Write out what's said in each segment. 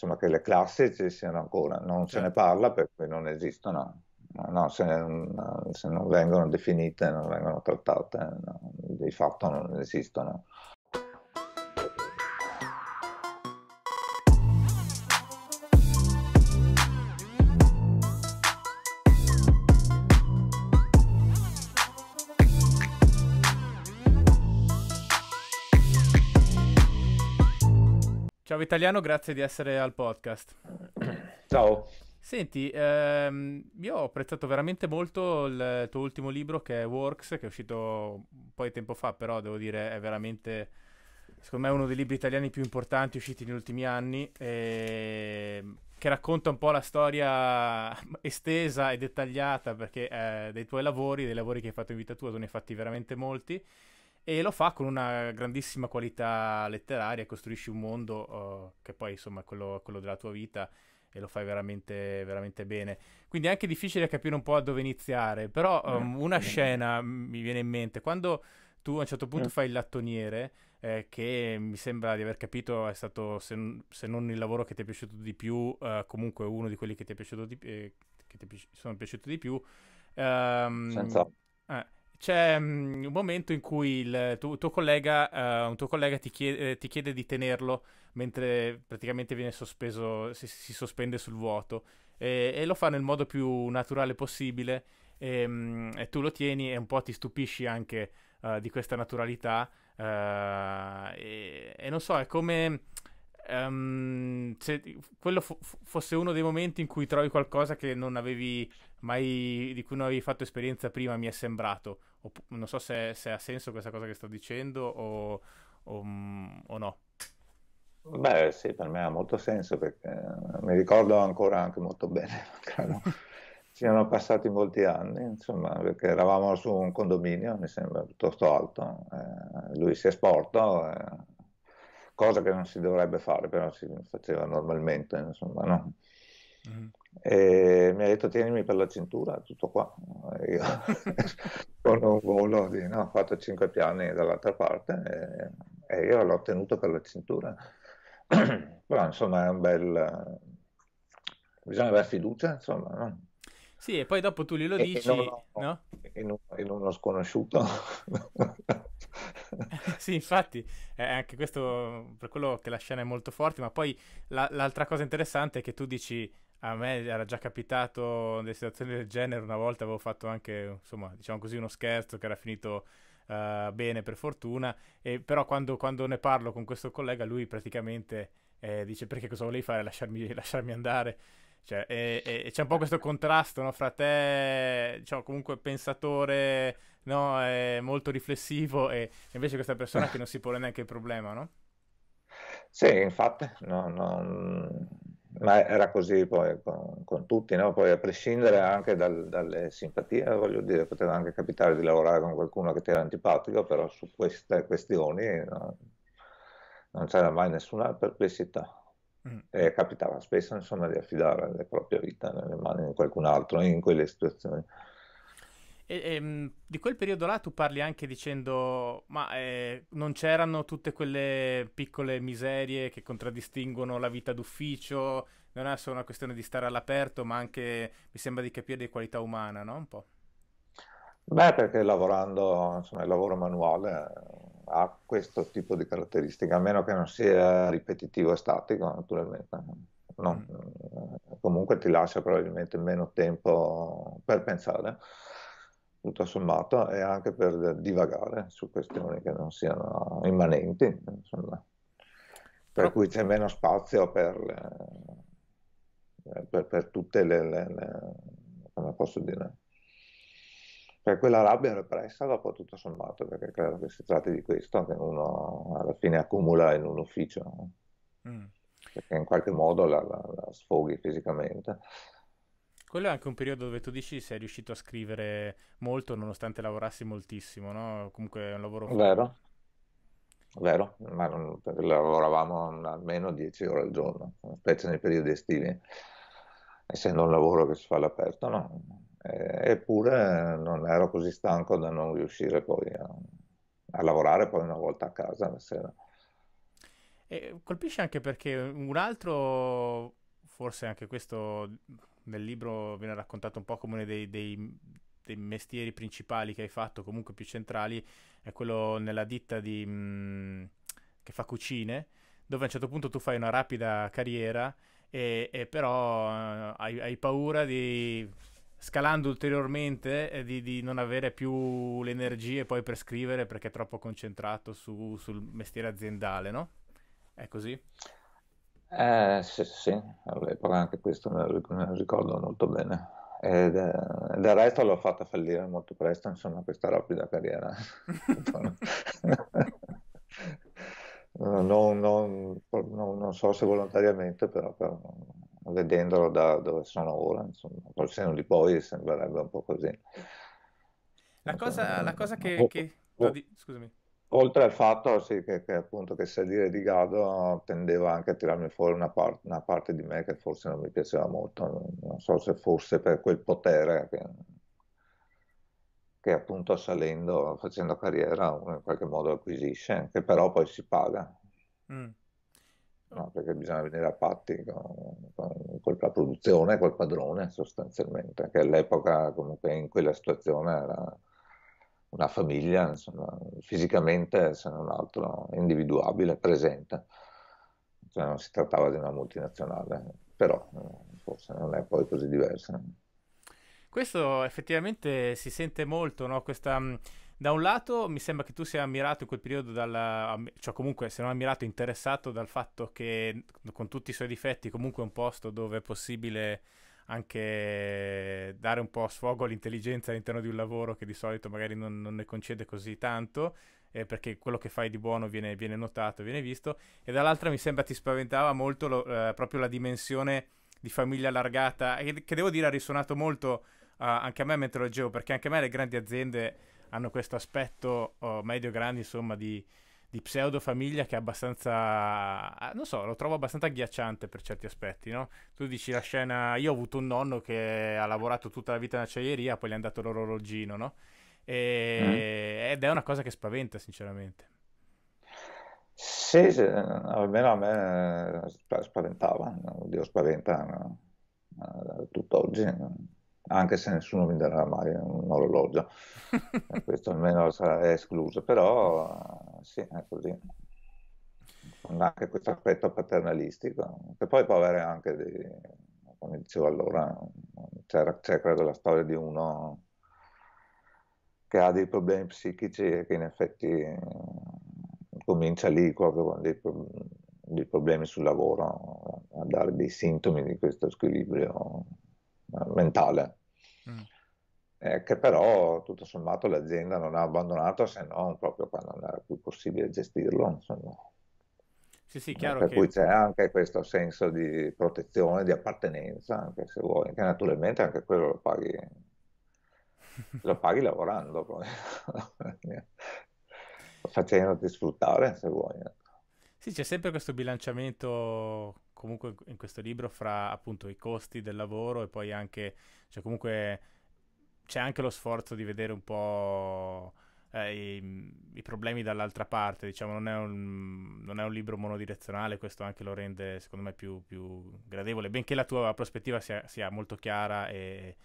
insomma, che le classi ci siano ancora, non certo. se ne certo. parla perché non esistono, no, se, non, se, non vengono definite, non vengono trattate, no, di fatto non esistono. Italiano, grazie di essere al podcast. Ciao. Senti, ehm, io ho apprezzato veramente molto il tuo ultimo libro che è Works, che è uscito un po' di tempo fa, però devo dire è veramente, secondo me, uno dei libri italiani più importanti usciti negli ultimi anni, eh, che racconta un po' la storia estesa e dettagliata perché, eh, dei tuoi lavori, dei lavori che hai fatto in vita tua, tu ne hai fatti veramente molti e lo fa con una grandissima qualità letteraria, costruisci un mondo uh, che poi insomma è quello, quello, della tua vita e lo fai veramente, veramente, bene. Quindi è anche difficile capire un po' a dove iniziare, però um, una scena mi viene in mente, quando tu a un certo punto eh. fai il lattoniere, eh, che mi sembra di aver capito è stato, se, se, non il lavoro che ti è piaciuto di più, eh, comunque uno di quelli che ti, è piaciuto di, eh, che ti pi- sono piaciuti di più. Um, Senza. Eh, c'è mm, un momento in cui il tu, tuo collega, uh, un tuo collega ti chiede, eh, ti chiede, di tenerlo mentre praticamente viene sospeso, si, si sospende sul vuoto e, e, lo fa nel modo più naturale possibile e, mm, e, tu lo tieni e un po' ti stupisci anche uh, di questa naturalità uh, e, e, non so, è come... Um, se quello f- fosse uno dei momenti in cui trovi qualcosa che non avevi mai, di cui non avevi fatto esperienza prima, mi è sembrato. Opp- non so se, se, ha senso questa cosa che sto dicendo o, o, mm, o no. Beh, sì, per me ha molto senso perché eh, mi ricordo ancora anche molto bene, mancano. siano passati molti anni, insomma, perché eravamo su un condominio, mi sembra piuttosto alto, eh, lui si è sporto, eh, cosa che non si dovrebbe fare, però si faceva normalmente, insomma, no? Mm-hmm e mi ha detto tienimi per la cintura, tutto qua. Io con un volo di no, 4-5 piani dall'altra parte e, e io l'ho tenuto per la cintura. Però insomma è un bel... bisogna avere fiducia, insomma. No? Sì, e poi dopo tu glielo dici, in uno, no? in, uno, in uno sconosciuto. sì, infatti, eh, anche questo, per quello che la scena è molto forte, ma poi la, l'altra cosa interessante è che tu dici a me era già capitato delle situazioni del genere, una volta avevo fatto anche, insomma, diciamo così, uno scherzo che era finito uh, bene per fortuna, e, però quando, quando, ne parlo con questo collega lui praticamente eh, dice perché cosa volevi fare, lasciarmi, lasciarmi andare. Cioè, e, e, c'è un po' certo. questo contrasto no, fra te, diciamo, comunque pensatore, no, molto riflessivo, e invece questa persona che non si pone neanche il problema, no? Sì, infatti, no, no mm, ma era così poi con, con tutti, no? poi a prescindere anche dal, dalle simpatie, voglio dire, poteva anche capitare di lavorare con qualcuno che ti era antipatico, però su queste questioni no, non c'era mai nessuna perplessità. Mm. E capitava spesso insomma, di affidare la propria vita nelle mani di qualcun altro in quelle situazioni. E, e, ehm, di quel periodo là tu parli anche dicendo, ma eh, non c'erano tutte quelle piccole miserie che contraddistinguono la vita d'ufficio, non è solo una questione di stare all'aperto, ma anche mi sembra di capire di qualità umana, no? Un po'. Beh, perché lavorando, insomma, il lavoro manuale eh, ha questo tipo di caratteristiche, a meno che non sia ripetitivo e statico, naturalmente. Eh, no. Mm. Eh, comunque ti lascia probabilmente meno tempo per pensare tutto sommato, e anche per divagare su questioni che non siano immanenti, insomma. per cui c'è meno spazio per, eh, per, per tutte le, le, le, come posso dire, Per quella rabbia repressa dopo tutto sommato, perché credo che si tratti di questo che uno alla fine accumula in un ufficio, eh. mm. perché in qualche modo la, la, la sfoghi fisicamente. Quello è anche un periodo dove tu dici sei riuscito a scrivere molto nonostante lavorassi moltissimo, no? Comunque è un lavoro... Vero, vero, ma non, lavoravamo almeno 10 ore al giorno, specie nei periodi estivi, essendo un lavoro che si fa all'aperto, no? eppure non ero così stanco da non riuscire poi a, a lavorare poi una volta a casa la sera. E colpisce anche perché un altro, forse anche questo nel libro viene raccontato un po' come uno dei, dei, dei mestieri principali che hai fatto, comunque più centrali, è quello nella ditta di, mh, mm, che fa cucine, dove a un certo punto tu fai una rapida carriera e, e però eh, hai, hai, paura di scalando ulteriormente eh, di, di, non avere più le energie poi per scrivere perché è troppo concentrato su, sul mestiere aziendale, no? È così? Eh, sì, sì, all'epoca anche questo non ricordo molto bene. E eh, del resto l'ho fatta fallire molto presto, insomma, questa rapida carriera. non, non, non, so se volontariamente, però, però vedendolo da dove sono ora, insomma, col seno di poi sembrerebbe un po' così. La eh, cosa, la cosa che... Boh, che... Oh, oh. Scusami. Oltre al fatto sì, che, che, appunto che salire di grado tendeva anche a tirarmi fuori una, part, una, parte di me che forse non mi piaceva molto, non so se fosse per quel potere che, che appunto salendo, facendo carriera, uno in qualche modo acquisisce, che però poi si paga. Mm. No, perché bisogna venire a patti con, con, con, la produzione, col padrone sostanzialmente, che all'epoca comunque in quella situazione era una famiglia insomma, fisicamente se non altro individuabile, presente. Cioè, non si trattava di una multinazionale, però eh, forse non è poi così diversa. Questo effettivamente si sente molto, no? Questa, mm, da un lato mi sembra che tu sia ammirato in quel periodo, dalla, cioè comunque se non ammirato interessato dal fatto che con tutti i suoi difetti comunque è un posto dove è possibile anche dare un po' sfogo all'intelligenza all'interno di un lavoro che di solito magari non, non ne concede così tanto. Eh, perché quello che fai di buono viene, viene, notato, viene visto, e dall'altra mi sembra ti spaventava molto lo, eh, proprio la dimensione di famiglia allargata, che, che devo dire ha risuonato molto Uh, anche a me mentre lo leggevo, perché anche a me le grandi aziende hanno questo aspetto uh, medio-grande, insomma, di, di pseudo famiglia che è abbastanza, non so, lo trovo abbastanza agghiacciante per certi aspetti, no? Tu dici la scena, io ho avuto un nonno che ha lavorato tutta la vita in acciaieria, poi gli è andato l'orologino, no? E, mm. Ed è una cosa che spaventa, sinceramente. Sì, sì, almeno a me eh, spaventava, oddio spaventa no? Eh, tutt'oggi. No? Eh, anche se nessuno mi darà mai un orologio, eh, questo almeno sarà escluso, però eh, sì, è così. Con anche questo aspetto paternalistico, che poi può avere anche, dei, come dicevo allora, c'è, c'è credo la storia di uno che ha dei problemi psichici e che in effetti eh, comincia lì proprio con dei, dei problemi sul lavoro, a dare dei sintomi di questo squilibrio mentale. Mm. Eh, che però tutto sommato l'azienda non ha abbandonato se non proprio quando non era più possibile gestirlo. Insomma. Sì, sì, eh, chiaro. Per che... cui c'è anche questo senso di protezione, di appartenenza, anche se vuoi, che naturalmente anche quello lo paghi, lo paghi lavorando, facendoti sfruttare se vuoi. Eh. Sì, c'è sempre questo bilanciamento comunque in questo libro fra appunto i costi del lavoro e poi anche, cioè comunque c'è anche lo sforzo di vedere un po' eh, i, i, problemi dall'altra parte, diciamo non è, un, non è un libro monodirezionale, questo anche lo rende secondo me più, più gradevole, benché la tua prospettiva sia, sia, molto chiara e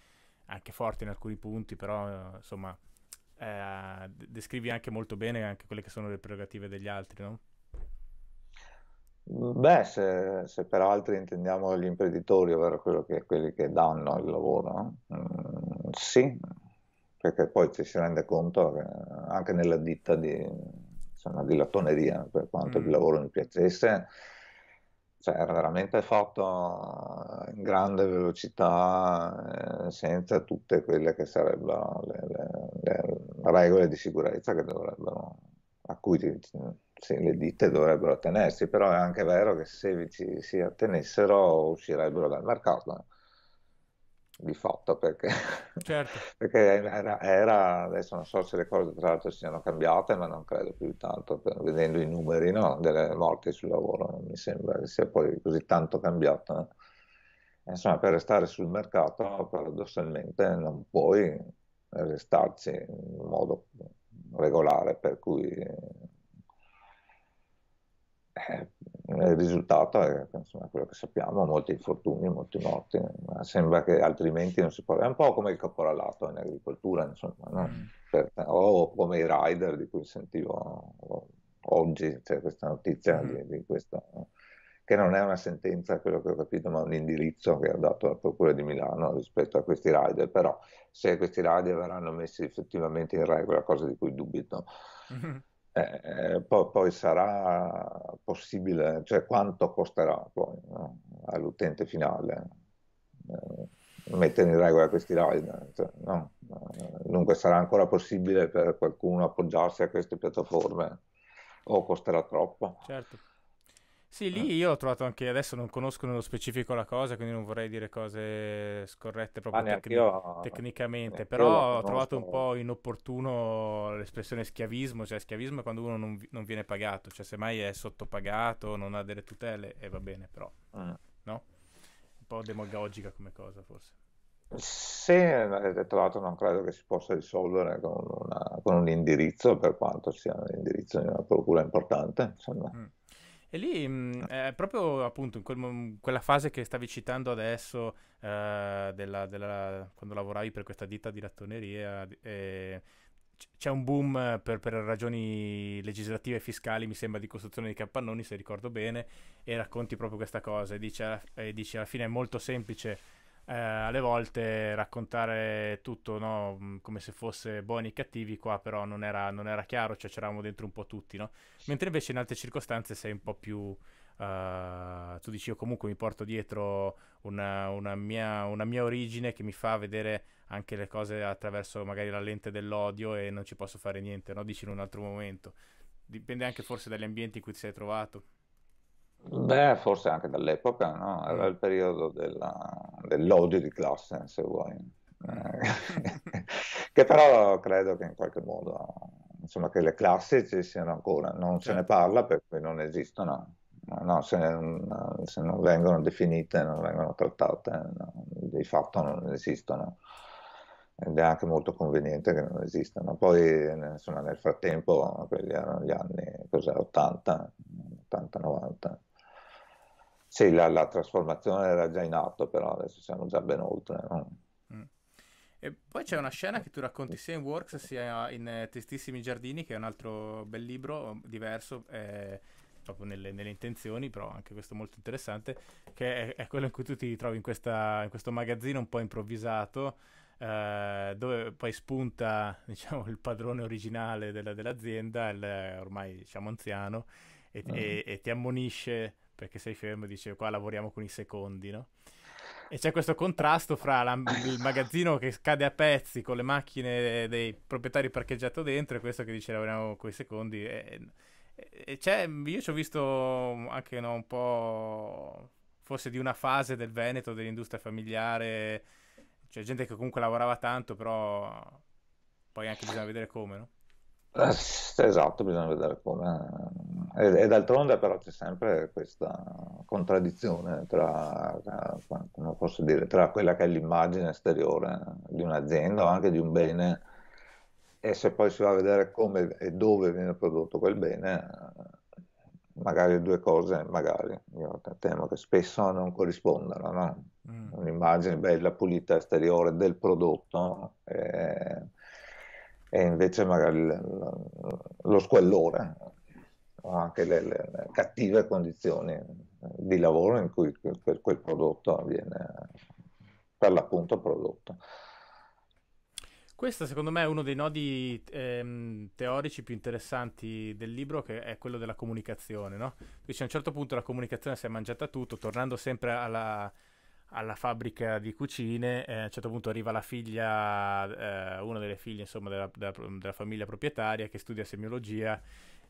anche forte in alcuni punti, però insomma eh, descrivi anche molto bene anche quelle che sono le prerogative degli altri, no? Beh, se, se per altri intendiamo gli imprenditori, ovvero quello che, quelli che danno il lavoro, mm, sì, perché poi ci si rende conto che anche nella ditta di, insomma, di lattoneria, per quanto mm. il lavoro mi piacesse, cioè era veramente fatto in grande velocità, eh, senza tutte quelle che sarebbero le, le, le regole di sicurezza che dovrebbero a cui sì, le ditte dovrebbero tenersi, però è anche vero che se ci, si attenessero uscirebbero dal mercato di fatto perché, certo. perché era, era, adesso non so se le cose tra l'altro siano cambiate ma non credo più tanto vedendo i numeri no, delle morti sul lavoro non mi sembra che sia poi così tanto cambiato no? insomma per restare sul mercato paradossalmente non puoi restarci in modo regolare, per cui eh, il risultato è insomma, quello che sappiamo, molti infortuni, molti morti, ma sembra che altrimenti non si può... È un po' come il caporalato in agricoltura, insomma, no? mm. per, o come i rider di cui sentivo oggi, c'è questa notizia mm. di, di questo che non è una sentenza, quello che ho capito, ma un indirizzo che ha dato la Procura di Milano rispetto a questi rider, però se questi rider verranno messi effettivamente in regola, cosa di cui dubito, mm-hmm. eh, eh poi, poi, sarà possibile, cioè quanto costerà poi no? all'utente finale eh, mettere in regola questi rider, cioè, no? dunque sarà ancora possibile per qualcuno appoggiarsi a queste piattaforme o costerà troppo? Certo. Sì, lì ah. io ho trovato anche adesso non conosco nello specifico la cosa, quindi non vorrei dire cose scorrette proprio ah, tecni- io, tecnicamente, però ho trovato un po' inopportuno l'espressione schiavismo, cioè schiavismo è quando uno non, vi- non viene pagato, cioè semmai è sottopagato, non ha delle tutele e va bene, però eh. no? Un po' demagogica come cosa forse. Se tra l'altro non credo che si possa risolvere con, una, con un indirizzo, per quanto sia l'indirizzo di una procura importante, insomma. Mm. E lì mh, mm, ah. è eh, proprio appunto in quel, mm, quella fase che stavi citando adesso, eh, della, della, quando lavoravi per questa ditta di rattoneria, eh, c'è un boom per, per, ragioni legislative e fiscali, mi sembra, di costruzione di capannoni, se ricordo bene, e racconti proprio questa cosa e dici alla, e dici alla fine è molto semplice eh, alle volte raccontare tutto no? Mm, come se fosse buoni e cattivi, qua però non era, non era chiaro, cioè c'eravamo dentro un po' tutti, no? mentre invece in altre circostanze sei un po' più... Uh, tu dici io comunque mi porto dietro una, una, mia, una, mia, origine che mi fa vedere anche le cose attraverso magari la lente dell'odio e non ci posso fare niente, no? dici in un altro momento. Dipende anche forse dagli ambienti in cui ti sei trovato. Beh, forse anche dall'epoca, no? Era mm. il periodo dell'odio di classe, se vuoi. Eh, che però credo che in qualche modo, insomma, che le classi ci siano ancora, non se ne certo. parla perché non esistono, no, se, se, non vengono definite, non vengono trattate, no, di fatto non esistono ed è anche molto conveniente che non esistano. Poi insomma, nel frattempo, quelli erano gli anni 80, 80-90, sì, la, la, trasformazione era già in atto, però adesso siamo già ben oltre. No? Mm. E poi c'è una scena che tu racconti sia in Works sia in eh, Tristissimi Giardini, che è un altro bel libro um, diverso. Eh, proprio nelle, nelle, intenzioni, però anche questo molto interessante, che è, è quello in cui tu ti trovi in, questa, in questo magazzino un po' improvvisato, eh, dove poi spunta diciamo, il padrone originale della, dell'azienda, il, ormai diciamo anziano, e, mm. e, e ti ammonisce perché sei fermo e dici qua lavoriamo con i secondi, no? E c'è questo contrasto fra la, il magazzino che cade a pezzi con le macchine dei proprietari parcheggiato dentro e questo che dice lavoriamo con i secondi. E, e io ci ho visto anche no, un po' forse di una fase del Veneto, dell'industria familiare, cioè gente che comunque lavorava tanto, però poi anche bisogna vedere come, no? Eh, esatto, bisogna vedere come. Eh, e, d'altronde però c'è sempre questa contraddizione tra, eh, come posso dire, tra quella che è l'immagine esteriore di un'azienda o anche di un bene e se poi si va a vedere come e dove viene prodotto quel bene, magari due cose, magari, io temo che spesso non corrispondano, no? mm. Un'immagine bella, pulita esteriore del prodotto. E e invece magari lo squallore o anche le, le, cattive condizioni di lavoro in cui quel, quel prodotto viene per l'appunto prodotto. Questo secondo me è uno dei nodi ehm, teorici più interessanti del libro che è quello della comunicazione, no? Dice a un certo punto la comunicazione si è mangiata tutto, tornando sempre alla, alla fabbrica di cucine, eh, a un certo punto arriva la figlia, eh, una delle figlie insomma, della, della, della, famiglia proprietaria che studia semiologia,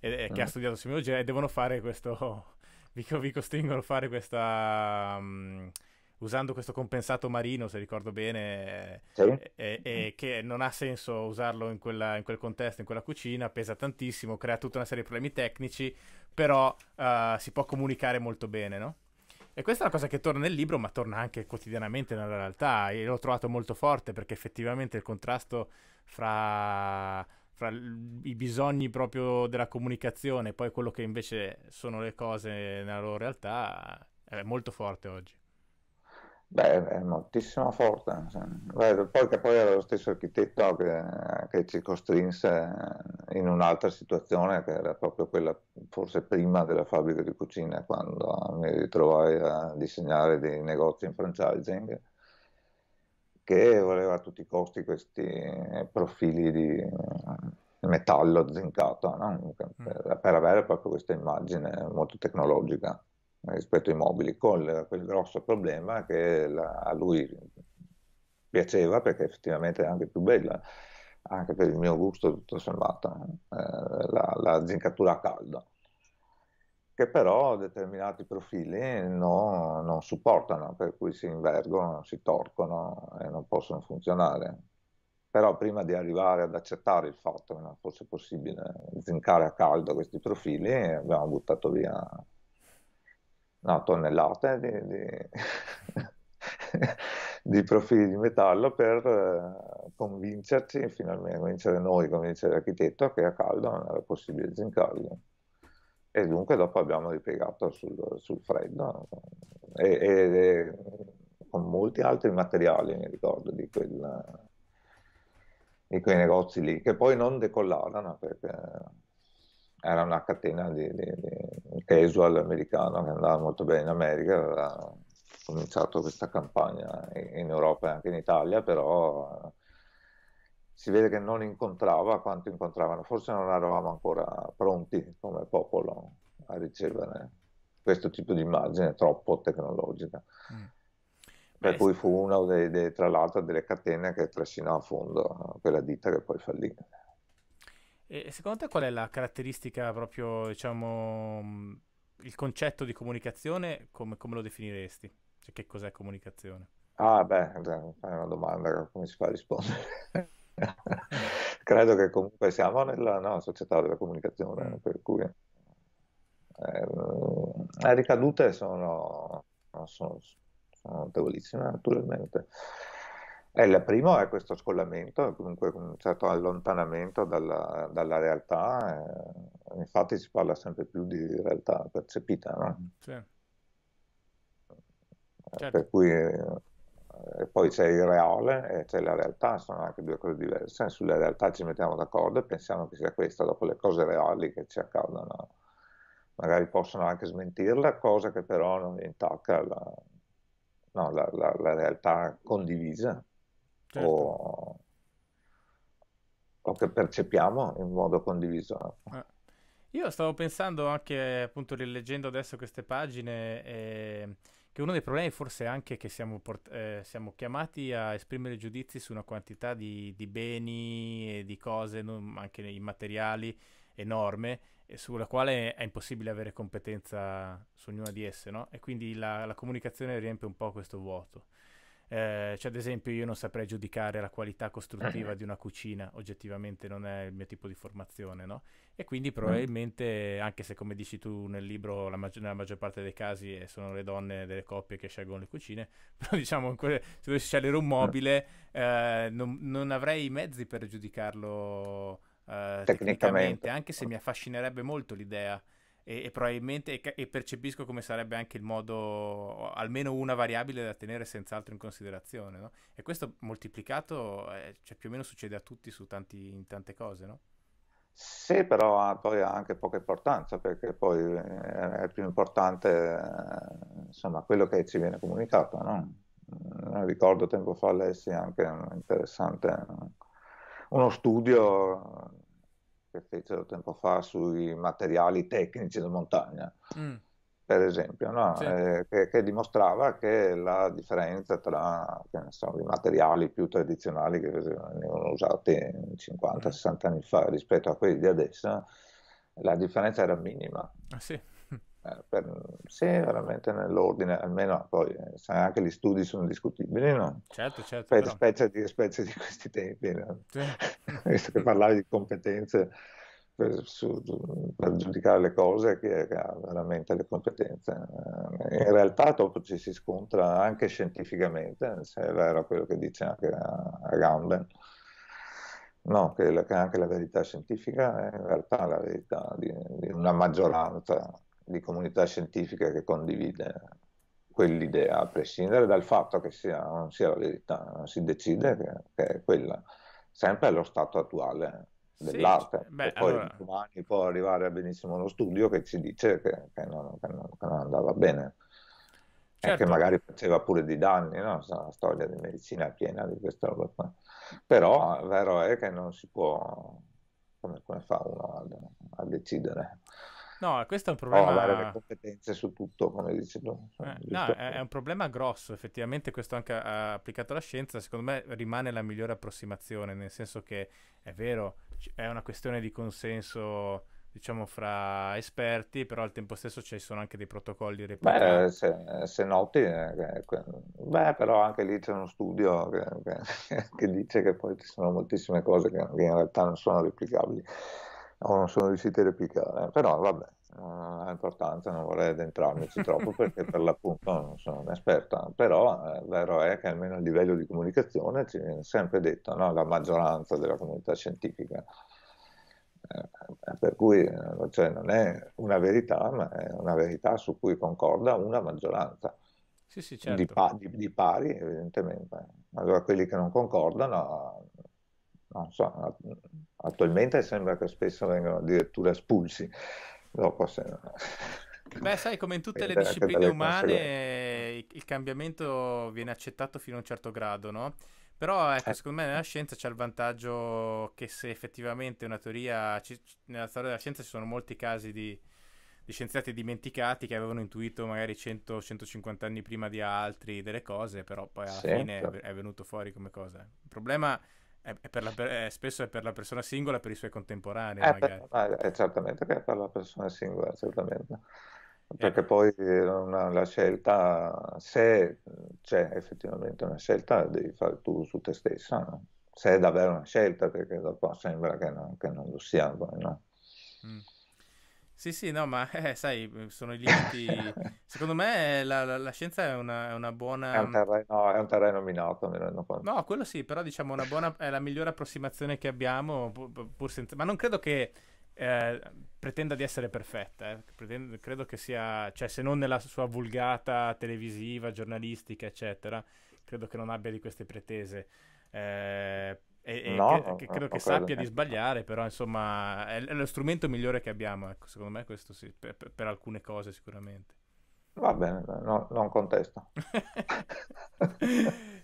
e, che ha ah. studiato semiologia e devono fare questo, vi, vi costringono a fare questa... Um, usando questo compensato marino, se ricordo bene, sì. e, e, che non ha senso usarlo in, quella, in, quel contesto, in quella cucina, pesa tantissimo, crea tutta una serie di problemi tecnici, però uh, si può comunicare molto bene, no? E questa è una cosa che torna nel libro, ma torna anche quotidianamente nella realtà. E l'ho trovato molto forte perché effettivamente il contrasto fra, fra i bisogni proprio della comunicazione e poi quello che invece sono le cose nella loro realtà eh, è molto forte oggi. Beh, è moltissimo forte. Beh, poi che poi era lo stesso architetto che, che costrinse in un'altra situazione, che era proprio quella forse prima della fabbrica di cucina, quando mi ritrovai a disegnare dei negozi in franchising, che voleva a tutti i costi questi profili di metallo zincato, no? Mm. per, per avere proprio questa immagine molto tecnologica rispetto ai mobili, con quel grosso problema che la, a lui piaceva perché effettivamente è anche più bella, anche per il mio gusto tutto sommato, eh, la, la zincatura a caldo, che però determinati profili no, non supportano, per cui si invergono, si torcono e non possono funzionare. Però prima di arrivare ad accettare il fatto che non fosse possibile zincare a caldo questi profili, abbiamo buttato via no, tonnellate di, di... di profili di metallo per eh, convincerci, finalmente convincere noi, convincere l'architetto che a caldo non era possibile zincarlo. E dunque dopo abbiamo ripiegato sul, sul freddo e, e, e, con molti altri materiali, mi ricordo, di, quel, di quei negozi lì, che poi non decollarono perché era una catena di, di, di casual americano che andava molto bene in America, aveva cominciato questa campagna in Europa e anche in Italia, però eh, si vede che non incontrava quanto incontravano, forse non eravamo ancora pronti come popolo a ricevere questo tipo di immagine troppo tecnologica. Mm. Per Beh, cui fu una dei, dei, tra l'altro delle catene che trascinò a fondo quella ditta che poi fallì. E secondo te qual è la caratteristica proprio, diciamo, mm, il concetto di comunicazione, come, come lo definiresti? Cioè, che cos'è comunicazione? Ah, beh, è una domanda, come si fa a rispondere? Credo che comunque siamo nella no, società della comunicazione, mm. per cui eh, le ricadute sono, sono, sono notevolissime, naturalmente. Eh, il primo è questo scollamento, comunque un certo allontanamento dalla, dalla realtà, eh, infatti si parla sempre più di realtà percepita, no? Mm, sì. Eh, certo. Per cui eh, poi c'è il reale e c'è la realtà, sono anche due cose diverse, sulla realtà ci mettiamo d'accordo e pensiamo che sia questa, dopo le cose reali che ci accadono magari possono anche smentirla, cosa che però non intacca la, no, la, la, la realtà condivisa certo. o, o, che percepiamo in modo condiviso. Ah. Io stavo pensando anche, appunto, rileggendo adesso queste pagine, eh, che uno dei problemi forse è anche che siamo, port- eh, siamo chiamati a esprimere giudizi su una quantità di, di beni e di cose, non, anche immateriali, enorme, e sulla quale è impossibile avere competenza su ognuna di esse, no? E quindi la, la comunicazione riempie un po' questo vuoto. Eh, cioè, ad esempio, io non saprei giudicare la qualità costruttiva di una cucina, oggettivamente non è il mio tipo di formazione, no? E quindi mm. probabilmente, anche se come dici tu nel libro, la maggi- nella maggior parte dei casi eh, sono le donne delle coppie che scelgono le cucine, però diciamo, que- se dovessi scegliere un mobile, eh, non, non avrei i mezzi per giudicarlo. Uh, tecnicamente. tecnicamente, anche se mi affascinerebbe molto l'idea e, e probabilmente e, e, percepisco come sarebbe anche il modo, almeno una variabile da tenere senz'altro in considerazione. No? E questo moltiplicato eh, cioè più o meno succede a tutti su tanti, in tante cose, no? Sì, però ha, poi ha anche poca importanza perché poi eh, è più importante eh, insomma, quello che ci viene comunicato. No? Mm, ricordo tempo fa lessi anche un interessante eh, uno studio che fecero tempo fa sui materiali tecnici da montagna, mm. per esempio, no? sì. eh, che, che, dimostrava che la differenza tra so, i materiali più tradizionali che venivano usati 50-60 mm. anni fa rispetto a quelli di adesso, la differenza era minima. Ah, sì. Eh, per, se veramente nell'ordine, almeno poi eh, anche gli studi sono discutibili, no? Certo, certo. Per però... specie, di, specie di questi tempi, no? certo. visto che parlavi di competenze per, su, per giudicare le cose, chi ha veramente le competenze? Eh, in realtà dopo ci si scontra anche scientificamente, se è vero quello che dice anche Agamben. No, che, la, che anche la verità scientifica è in realtà la verità di, di una maggioranza di comunità scientifica che condivide quell'idea, a prescindere dal fatto che sia, non sia la verità, si decide che, che è quella, sempre allo stato attuale dell'arte. Sì, beh, poi allora... domani può arrivare benissimo lo studio che ci dice che, che, non, che non, non, andava bene. Certo. che magari faceva pure di danni, no? la storia di medicina è piena di questa roba qua. Però vero è che non si può, come, come fa uno a, a decidere? No, questo è un problema... No, avere le competenze su tutto, come dice tu. Eh, no, è, un problema grosso, effettivamente questo anche applicato alla scienza, secondo me rimane la migliore approssimazione, nel senso che è vero, è una questione di consenso diciamo fra esperti, però al tempo stesso ci sono anche dei protocolli replicati. Beh, se, se noti, eh, beh, però anche lì c'è uno studio che, che, che, dice che poi ci sono moltissime cose che in realtà non sono replicabili. No, non sono riusciti a replicare, però vabbè, non ha importanza, non vorrei addentrarmici troppo perché per l'appunto non sono un esperto, però eh, vero è che almeno a livello di comunicazione ci viene sempre detto, no? la maggioranza della comunità scientifica. Eh, eh per cui eh, cioè, non è una verità, ma è una verità su cui concorda una maggioranza. Sì, sì, certo. di, pa- di, di, pari, evidentemente. Allora quelli che non concordano, non so, Attualmente sembra che spesso vengano addirittura espulsi. Dopo se... Beh, sai, come in tutte le discipline umane, il cambiamento viene accettato fino a un certo grado, no? Però ecco, eh. secondo me nella scienza c'è il vantaggio che se effettivamente una teoria, ci, nella storia della scienza ci sono molti casi di, di scienziati dimenticati che avevano intuito magari 100-150 anni prima di altri delle cose, però poi alla certo. fine è venuto fuori come cosa. Il problema è, è la, è, spesso è per la persona singola, per i suoi contemporanei, eh, magari. Per, certamente che è per la persona singola, certamente. Eh. Perché poi una, la scelta, se c'è effettivamente una scelta, devi fare tu su te stessa, no? se è davvero una scelta, perché dopo sembra che, no, che non lo sia. No? Mm. Sì, sì, no, ma eh, sai, mhmm, sono i limiti. Secondo me la, la, la scienza è una, è una buona. È un, terreno, è un terreno minato, me rendo conto. No, quello sì, però diciamo una buona, è la migliore approssimazione che abbiamo, pur senza... ma non credo che eh, pretenda di essere perfetta. Eh. Pretendo, credo che sia, cioè, se non nella sua vulgata televisiva, giornalistica, eccetera, credo che non abbia di queste pretese. Eh e, no, che, che, credo no, che sappia credo. di sbagliare, però insomma è, lo strumento migliore che abbiamo, ecco, secondo me questo sì, per, per alcune cose sicuramente. Va bene, no, non contesto.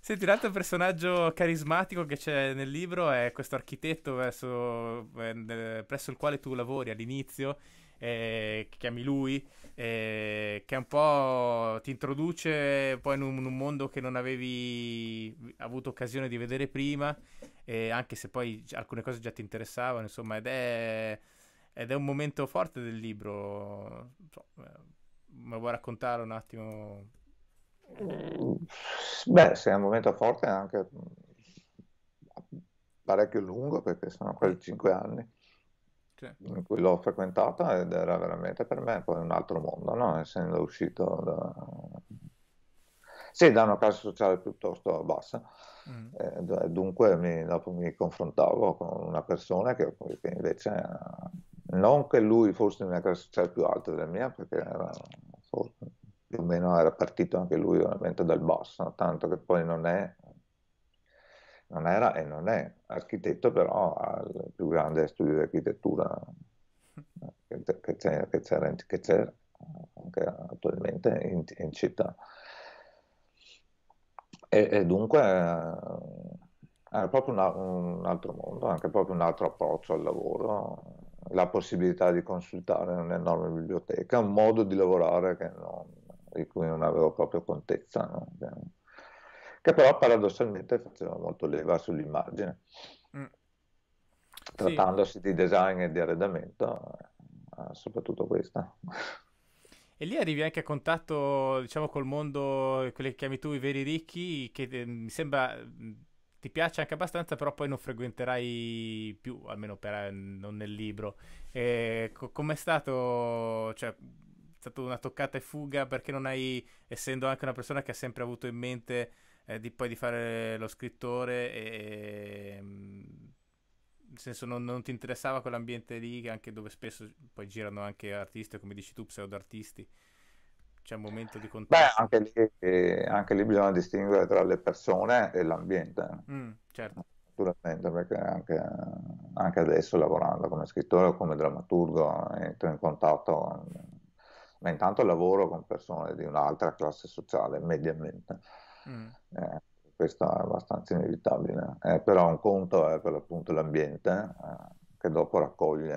Senti, l'altro personaggio carismatico che c'è nel libro è questo architetto verso, eh, presso il quale tu lavori all'inizio, eh, che chiami lui, eh, che un po' ti introduce poi in un, in un, mondo che non avevi avuto occasione di vedere prima, eh, anche se poi alcune cose già ti interessavano, insomma, ed è, ed è un momento forte del libro. So, eh, me lo vuoi raccontare un attimo? Mm, beh, se è un momento forte anche mm, parecchio lungo perché sono quasi cinque anni sì. L'ho frequentata ed era veramente per me poi un altro mondo, no? essendo uscito da... Sì, da una classe sociale piuttosto bassa, mm. eh, dunque mi, dopo mi confrontavo con una persona che, che, invece, non che lui fosse una classe sociale più alta della mia, perché era, forse, più o meno era partito anche lui veramente dal basso, tanto che poi non è non era e non è architetto, però ha il più grande studio di architettura eh, che, c'è, che c'era, che c'era anche attualmente in, in città. E, e, dunque eh, era proprio una, un altro mondo, anche proprio un altro approccio al lavoro, la possibilità di consultare un'enorme biblioteca, un modo di lavorare non, di cui non avevo proprio contezza. No? che però paradossalmente faceva molto leva sull'immagine. Mm. Trattandosi sì. di design e di arredamento, eh, soprattutto questa. E lì arrivi anche a contatto, diciamo, col mondo, quelli che chiami tu i veri ricchi, che eh, mi sembra ti piace anche abbastanza, però poi non frequenterai più, almeno per, eh, non nel libro. Co- com'è stato, cioè, è stata una toccata e fuga perché non hai, essendo anche una persona che ha sempre avuto in mente eh, di poi di fare lo scrittore e, e mm, nel senso non, non, ti interessava quell'ambiente lì anche dove spesso poi girano anche artisti come dici tu pseudartisti c'è un momento di contatto anche lì, eh, anche lì, bisogna distinguere tra le persone e l'ambiente mm, certo naturalmente perché anche, anche, adesso lavorando come scrittore o come drammaturgo entro in contatto ma intanto lavoro con persone di un'altra classe sociale mediamente Mm. Eh, questo è abbastanza inevitabile, eh, però un conto è per l'appunto l'ambiente eh, che dopo raccoglie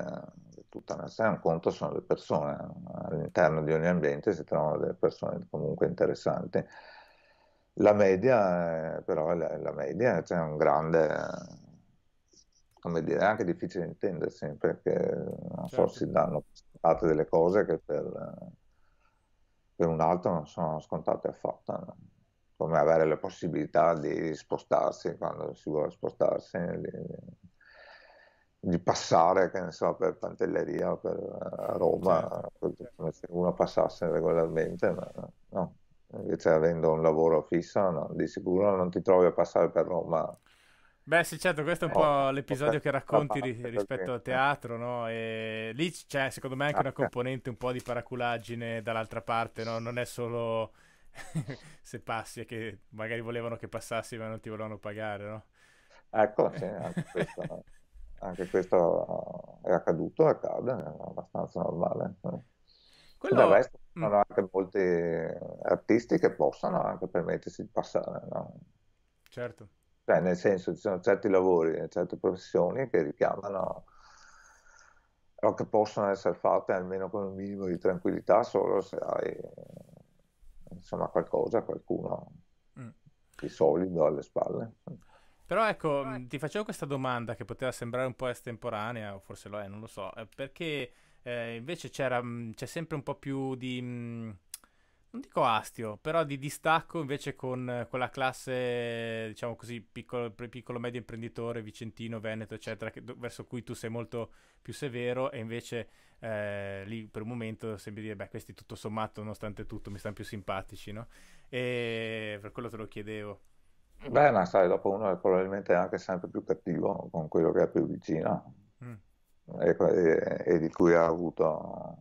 eh, tutta una serie, un conto sono le persone, eh. all'interno di ogni ambiente si trovano delle persone comunque interessanti. La media, eh, però, è la, la media, c'è cioè un grande come dire, è anche difficile intendersi perché certo. so, si danno scontate delle cose che per, per un altro non sono scontate affatto. No? come avere la possibilità di spostarsi quando si vuole spostarsi, di, di passare, che ne so, per Pantelleria, o per eh, Roma, certo. come se uno passasse regolarmente, ma no, invece avendo un lavoro fisso, no, di sicuro non ti trovi a passare per Roma. Beh sì, certo, questo è un no, po' l'episodio che racconti parte, rispetto al teatro, no? E lì c'è cioè, secondo me anche una componente un po' di paraculaggine dall'altra parte, no? Non è solo se passi e che magari volevano che passassi ma non ti volevano pagare, no? Ecco, sì, anche questo, anche questo è accaduto, accade, è abbastanza normale. Quello... Del resto ci mm. sono anche molti artisti che possono anche permettersi di passare, no? Certo. Cioè, nel senso, ci sono certi lavori, certe professioni che richiamano o che possono essere fatte almeno con un minimo di tranquillità solo se hai insomma qualcosa, qualcuno mm. di solido alle spalle. Però ecco, mm, ecco, ti facevo questa domanda che poteva sembrare un po' estemporanea, o forse lo è, non lo so, eh, perché eh, invece mm, c'è sempre un po' più di, non dico astio, però di distacco invece con, eh, quella classe, diciamo così, piccolo, piccolo, medio imprenditore, Vicentino, Veneto, eccetera, che, verso cui tu sei molto più severo e invece eh, lì per un momento sembra dire, beh, questi tutto sommato, nonostante tutto, mi stanno più simpatici, no? E per quello te lo chiedevo. Beh, ma sai, dopo uno è probabilmente anche sempre più cattivo con quello che è più vicino mm. e, e, e, di cui ha avuto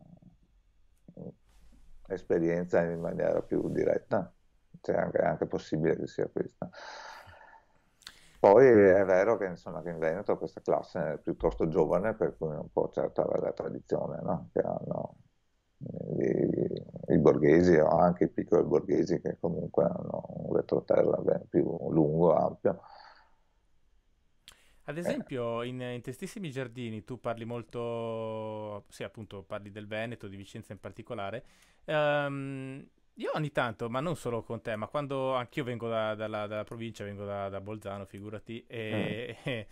esperienza in maniera più diretta. Cioè, è anche, anche possibile che sia questa. Poi è vero che, insomma, che in Veneto questa classe è piuttosto giovane, per cui non può certo avere la tradizione no? che hanno i, i, borghesi o anche i piccoli borghesi che comunque hanno un retroterra più lungo, ampio. Ad eh. esempio, in, in, Testissimi Giardini tu parli molto, sì, appunto, parli del Veneto, di Vicenza in particolare. Um, io ogni tanto, ma non solo con te, ma quando anch'io vengo da, dalla, dalla, provincia, vengo da, da Bolzano, figurati, e, mm. e,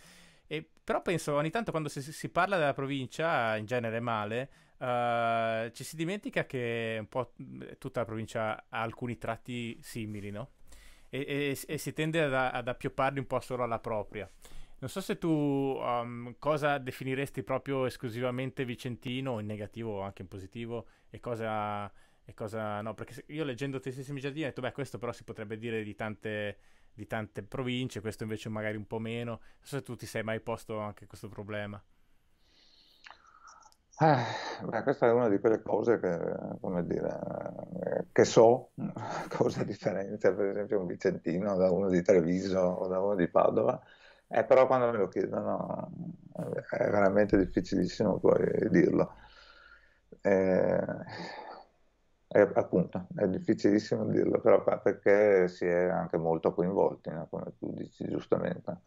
e, però penso ogni tanto quando si, si, parla della provincia, in genere male, uh, ci si dimentica che un po' tutta la provincia ha alcuni tratti simili, no? E, e si tende ad, ad appiopparli un po' solo alla propria. Non so se tu um, cosa definiresti proprio esclusivamente vicentino, in negativo o anche in positivo, e cosa e cosa no, perché io leggendo testissimi giardini ho detto, beh, questo però si potrebbe dire di tante, di tante province, questo invece magari un po' meno. Non so se tu ti sei mai posto anche questo problema. Ah, beh, questa è una di quelle cose che, come dire, eh, che so cosa differente, per esempio un vicentino da uno di Treviso o da uno di Padova, eh, però quando me lo chiedono è veramente difficilissimo poi dirlo. Eh, eh, appunto, è difficilissimo dirlo, però perché si è anche molto coinvolti, no? come tu dici giustamente.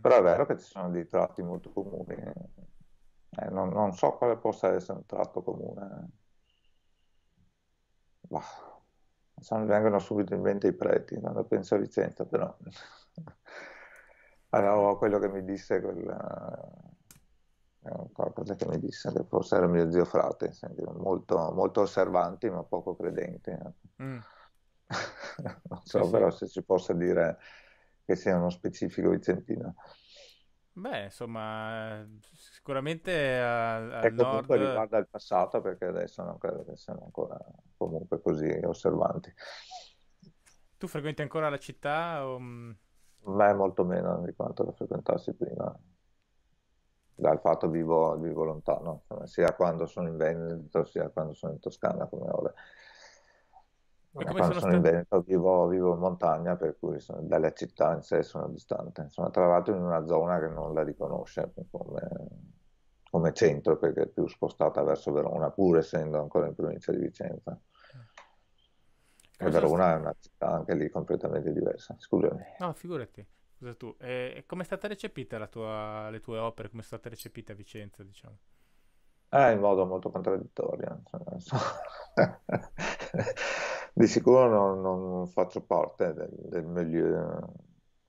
Però è vero che ci sono dei tratti molto comuni. Eh, non, non, so quale possa essere un tratto comune. Bah, mi vengono subito in mente i preti, quando penso a Vicenza, però... allora, quello che mi disse quel, qualcosa che mi disse che forse era mio zio frate, molto, molto osservanti ma poco credenti. Ecco. Mm. non so sì, però sì. se si possa dire che sia uno specifico vicentino. Beh, insomma, sicuramente a, al e ecco, comunque nord... riguarda il passato perché adesso non credo che siano ancora comunque così osservanti. Tu frequenti ancora la città? O... Mm? Beh, molto meno di quanto la frequentassi prima dal fatto vivo, vivo lontano, sia quando sono in Veneto sia quando sono in Toscana come ora. Eh, quando sono, sono in Veneto vivo, vivo, in montagna, per cui sono, dalle città in sé sono distante. Sono trovato in una zona che non la riconosce come, come centro, perché è più spostata verso Verona, pur essendo ancora in provincia di Vicenza. E Verona è una città anche lì completamente diversa. Scusami. No, figurati. Scusa tu, eh, come è stata recepita tua, le tue opere? Come è stata recepita a Vicenza, diciamo? Eh, in modo molto contraddittorio. di sicuro non, non, faccio parte del, del milieu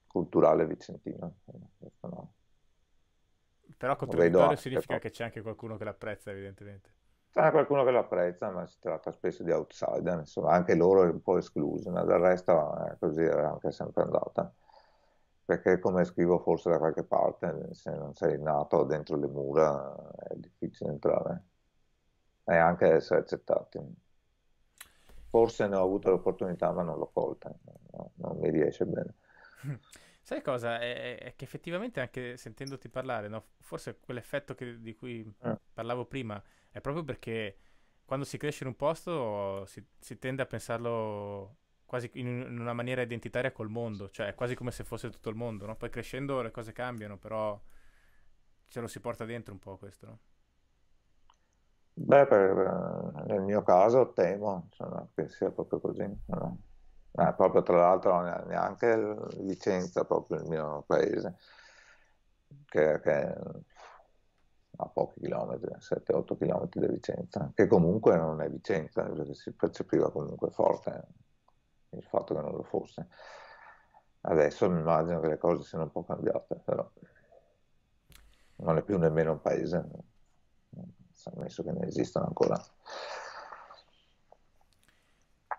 culturale vicentino. No. Però contraddittorio significa che c'è anche qualcuno che l'apprezza, evidentemente. C'è qualcuno che l'apprezza, ma si tratta spesso di outsider, insomma, anche loro è un po' esclusi, ma del resto è eh, così, è anche sempre andata perché come scrivo forse da qualche parte, se non sei nato dentro le mura è difficile entrare e anche essere accettati. Forse ne ho avuto l'opportunità ma non l'ho colta, no, non mi riesce bene. Sai cosa? È, è, che effettivamente anche sentendoti parlare, no? forse quell'effetto che, di cui eh. parlavo prima è proprio perché quando si cresce in un posto si, si tende a pensarlo quasi in, una maniera identitaria col mondo, cioè quasi come se fosse tutto il mondo, no? Poi crescendo le cose cambiano, però ce lo si porta dentro un po' questo, no? Beh, per, eh, nel mio caso temo insomma, che sia proprio così. Eh, proprio tra l'altro neanche Vicenza, proprio il mio paese, che, che a pochi chilometri, 7-8 chilometri da Vicenza, che comunque non è Vicenza, cioè si percepiva comunque forte il fatto che non lo fosse. Adesso mi immagino che le cose siano un po' cambiate, però non è più nemmeno un paese, ammesso che ne esistano ancora.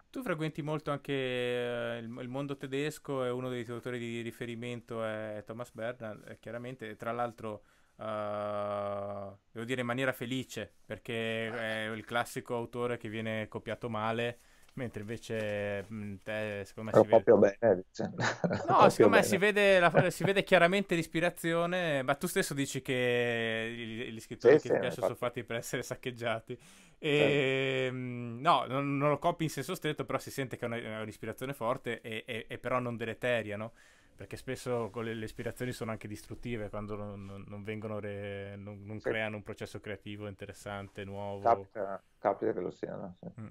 Tu frequenti molto anche eh, il, il, mondo tedesco e uno dei tuoi autori di riferimento è Thomas Bernard, chiaramente, tra l'altro uh, devo dire in maniera felice perché è il classico autore che viene copiato male mentre invece mm, te, secondo me, si vede... Bene, no, secondo me si vede... La... si vede, chiaramente l'ispirazione, ma tu stesso dici che gli, scrittori sì, che sì, ti piacciono sono fatti per essere saccheggiati. E... Sì. Ehm, no, non, non, lo copi in senso stretto, però si sente che è, una... è un'ispirazione forte e, e, e però non deleteria, no? perché spesso le, le, ispirazioni sono anche distruttive quando non, non, non, re, non sì. creano un processo creativo interessante, nuovo. Capita, capita che lo siano. Sì. Mm.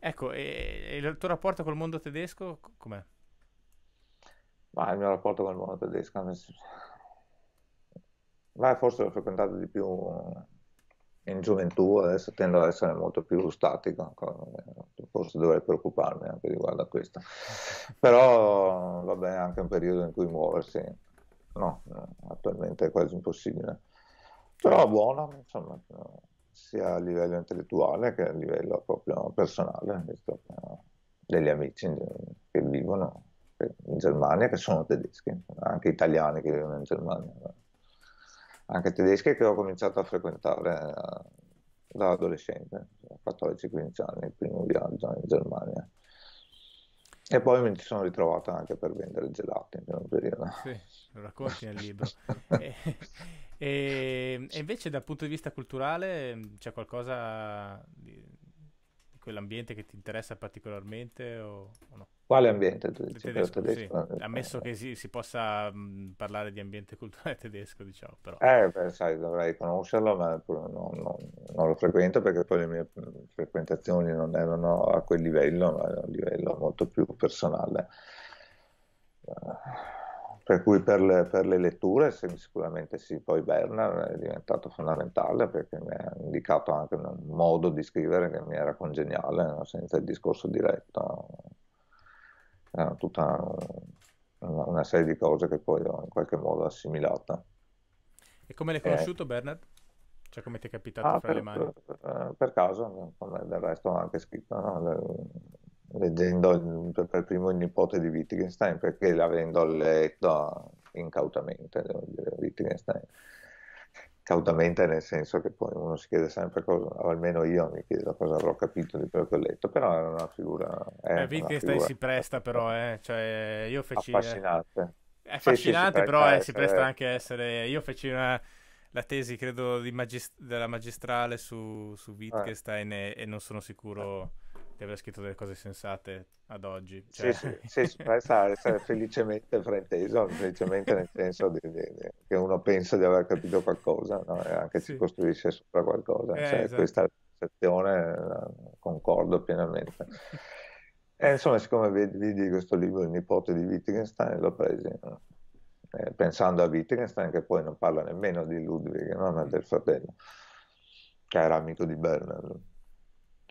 Ecco, e, e il tuo rapporto col mondo tedesco com'è? Ma il mio rapporto col mondo tedesco Beh, forse l'ho frequentato di più eh, in gioventù, adesso tendo ad essere molto più statico, eh, forse dovrei preoccuparmi anche riguardo a questo. Però vabbè, anche un periodo in cui muoversi, no, attualmente è quasi impossibile. Però buona, insomma, sia a livello intellettuale che a livello proprio personale, visto degli amici che vivono in Germania, che sono tedeschi, anche italiani che vivono in Germania, anche tedeschi che ho cominciato a frequentare eh, da adolescente, cioè a 14-15 anni, il primo viaggio in Germania. E poi mi sono ritrovato anche per vendere gelati in un periodo. Sì, lo racconti nel libro. Eh, e, ehm, e, invece dal punto di vista culturale ehm, c'è qualcosa di, di quell'ambiente che ti interessa particolarmente o, o no? Quale ambiente? Tu tedesco, tedesco? Sì. Eh. Ammesso che si, si possa mh, parlare di ambiente culturale tedesco, diciamo, però. Eh, beh, sai, dovrei conoscerlo, ma non, non, non, lo frequento perché poi le mie frequentazioni non erano a quel livello, ma a un livello molto più personale. Ah per cui per le, per le letture sicuramente sì, poi Bernard è diventato fondamentale perché mi ha indicato anche un modo di scrivere che mi era congeniale, no? senza il discorso diretto, era tutta una, una, serie di cose che poi ho in qualche modo assimilato. E come l'hai conosciuto eh. Bernard? Cioè come ti è capitato ah, fra per, le mani? Per, per, caso, come del resto ho anche scritto, no? leggendo per primo il nipote di Wittgenstein, perché l'avendo letto incautamente, devo dire, Wittgenstein. Cautamente nel senso che poi uno si chiede sempre cosa, o almeno io mi chiedo cosa avrò capito di quello che ho letto, però era una figura... Eh, Wittgenstein si presta però, eh, cioè io feci... Eh, affascinante. È affascinante, sì, sì, però eh, si presta eh. anche a essere... Io feci una la tesi, credo, magist- della magistrale su, su eh. Wittgenstein eh. e, e, non sono sicuro di aver scritto delle cose sensate ad oggi. Cioè... Sì, sì, sì essere, essere felicemente frainteso, felicemente nel senso di, di, di, che uno pensa di aver capito qualcosa no? e anche sì. si costruisce sopra qualcosa. Eh, cioè, esatto. Questa sensazione eh, concordo pienamente. e eh, insomma, siccome vedi questo libro, Il nipote di Wittgenstein, l'ho preso. No? Eh, pensando a Wittgenstein, che poi non parla nemmeno di Ludwig, no? ma del fratello, che era amico di Bernard.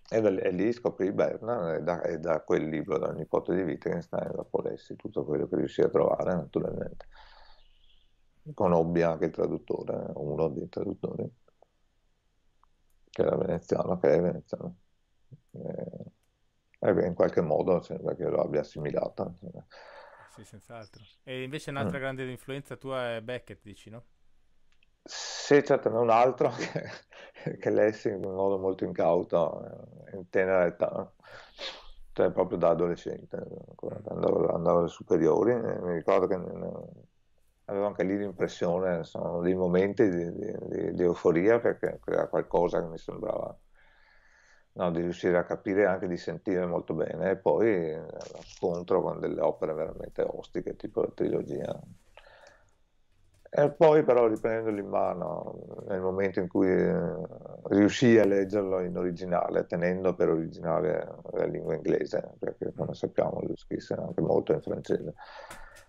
E, da, e lì scoprì Berna e da, e da, quel libro, dal nipote di Wittgenstein, da Polessi, tutto quello che riuscì a trovare naturalmente. Conobbi anche il traduttore, uno dei traduttori, che era veneziano, che è veneziano. E, eh, e in qualche modo sembra che lo abbia assimilato Sì, senz'altro. E invece mm. un'altra mm. grande influenza tua è Beckett, dici, no? Sì, certo, ma un altro che, che lessi in modo molto incauto, eh, in tenera età, cioè proprio da adolescente, andavo, andavo alle superiori, eh, mi ricordo che eh, avevo anche lì l'impressione, sono dei momenti di, di, di, euforia perché era qualcosa che mi sembrava no, di riuscire a capire e anche di sentire molto bene, e poi lo scontro con delle opere veramente ostiche, tipo la trilogia e poi però riprendendolo in mano, nel momento in cui eh, riuscì a leggerlo in originale, tenendo per originale la lingua inglese, perché come sappiamo lo scrisse anche molto in francese,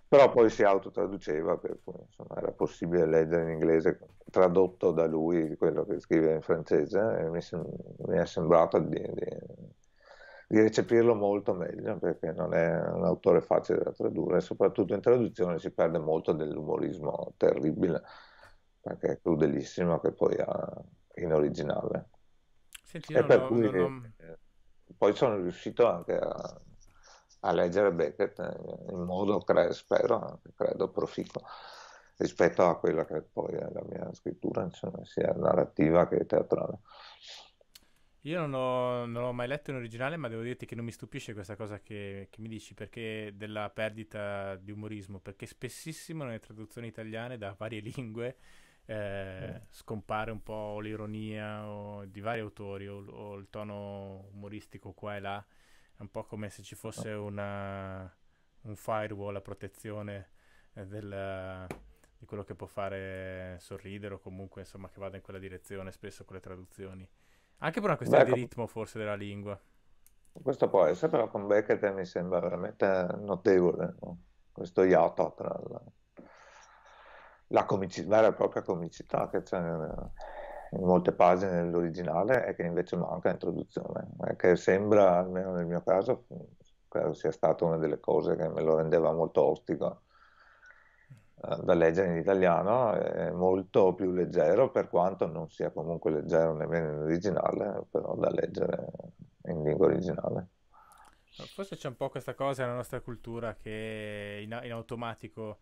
però poi si autotraduceva, per cui insomma, era possibile leggere in inglese tradotto da lui quello che scriveva in francese e mi, sem- mi è sembrato di, di di recepirlo molto meglio perché non è un autore facile da tradurre, soprattutto in traduzione si perde molto dell'umorismo terribile perché è crudelissimo che poi ha in originale. Senti, e per no, cui no, eh, poi sono riuscito anche a, a leggere Beckett eh, in modo, cre- spero, credo, proficuo rispetto a quella che poi è la mia scrittura, insomma, sia narrativa che teatrale. Io non ho, non ho mai letto in originale, ma devo dirti che non mi stupisce questa cosa che, che mi dici, perché della perdita di umorismo, perché spessissimo nelle traduzioni italiane da varie lingue eh, mm. scompare un po' l'ironia o, di vari autori o, o, il tono umoristico qua e là, è un po' come se ci fosse ah. una, un firewall a protezione eh, del, di quello che può fare sorridere o comunque insomma che vada in quella direzione spesso con le traduzioni. Anche per una questione Beh, di ritmo forse della lingua. Questo può essere, però con Beckett mi sembra veramente notevole no? questo iato tra la, la comici- vera e propria comicità che c'è in, in molte pagine dell'originale e che invece manca l'introduzione. Eh, che sembra, almeno nel mio caso, credo sia stata una delle cose che me lo rendeva molto ostico eh, da leggere in italiano è molto più leggero, per quanto non sia comunque leggero nemmeno in originale, però da leggere in lingua originale. Forse c'è un po' questa cosa nella nostra cultura che in, in automatico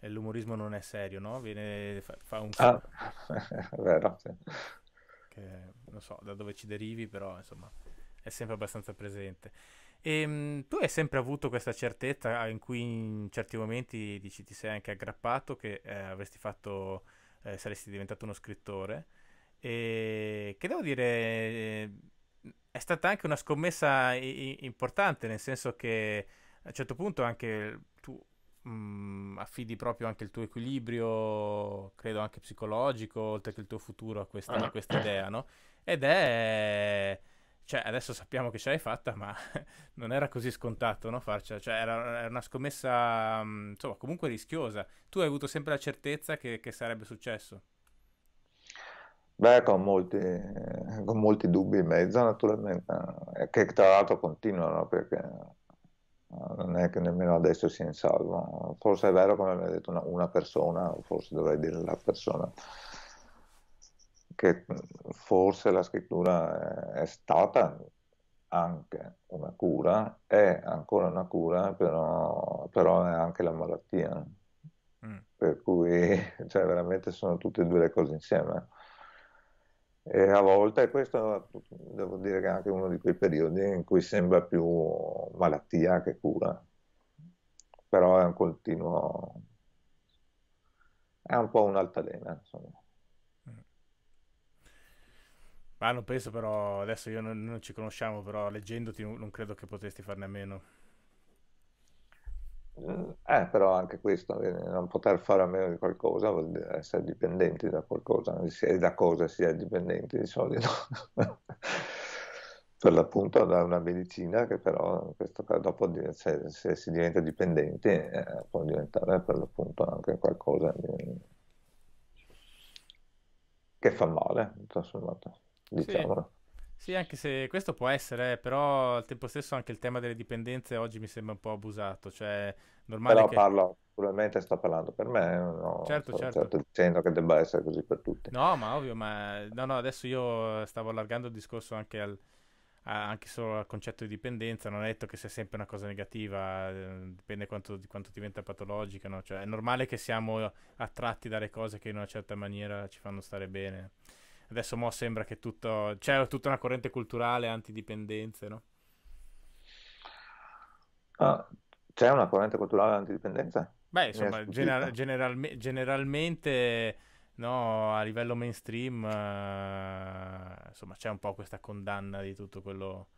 eh, l'umorismo non è serio, no? Viene, fa, fa un... Ah, vero, sì. che, non so da dove ci derivi, però insomma è sempre abbastanza presente. E, ehm, tu hai sempre avuto questa certezza ah, in cui in certi momenti dici, ti sei anche aggrappato che eh, avresti fatto, eh, saresti diventato uno scrittore. E, che devo dire, eh, è stata anche una scommessa i- importante, nel senso che a un certo punto anche tu mh, mm, affidi proprio anche il tuo equilibrio, credo anche psicologico, oltre che il tuo futuro a questa, ah, a questa idea, no? Ed è cioè, adesso sappiamo che ce l'hai fatta, ma non era così scontato no, farcela. Cioè, era, era, una scommessa, mm, insomma, comunque rischiosa. Tu hai avuto sempre la certezza che, che sarebbe successo? Beh, con molti, eh, con molti, dubbi in mezzo, naturalmente, eh, che tra l'altro continuano, perché eh, non è che nemmeno adesso sia in salvo. Forse è vero, come mi ha detto una, una persona, forse dovrei dire la persona, che forse la scrittura è stata anche una cura, è ancora una cura, però, però è anche la malattia. Mm. Per cui cioè, veramente sono tutte e due le cose insieme. E a volte questo devo dire che è anche uno di quei periodi in cui sembra più malattia che cura, però è un continuo, è un po' un'altalena, insomma. Ma non penso però, adesso io non, non ci conosciamo, però leggendoti non credo che potresti farne a meno. Eh, eh però anche questo, eh, non poter fare a meno di qualcosa vuol dire essere dipendenti da qualcosa, sia da cosa si è dipendenti di solito. per l'appunto da una medicina che però in questo caso dopo cioè, se si diventa dipendenti eh, può diventare per l'appunto anche qualcosa di... che fa male, tutto sommato diciamolo. Sì. sì, anche se questo può essere, eh, però al tempo stesso anche il tema delle dipendenze oggi mi sembra un po' abusato, cioè normale Però che... parlo, probabilmente sto parlando per me, no, certo, certo, certo. certo dicendo che debba essere così per tutti. No, ma ovvio, ma no, no, adesso io stavo allargando il discorso anche al, anche solo al concetto di dipendenza, non è detto che sia sempre una cosa negativa, ehm, dipende quanto, di quanto diventa patologica, no? cioè, è normale che siamo attratti dalle cose che in una certa maniera ci fanno stare bene. Adesso mo sembra che tutto... c'è tutta una corrente culturale antidipendenze, no? Ah, c'è una corrente culturale antidipendenza? Beh, insomma, genera- generalme- generalmente... No, a livello mainstream, uh, insomma, c'è un po' questa condanna di tutto quello.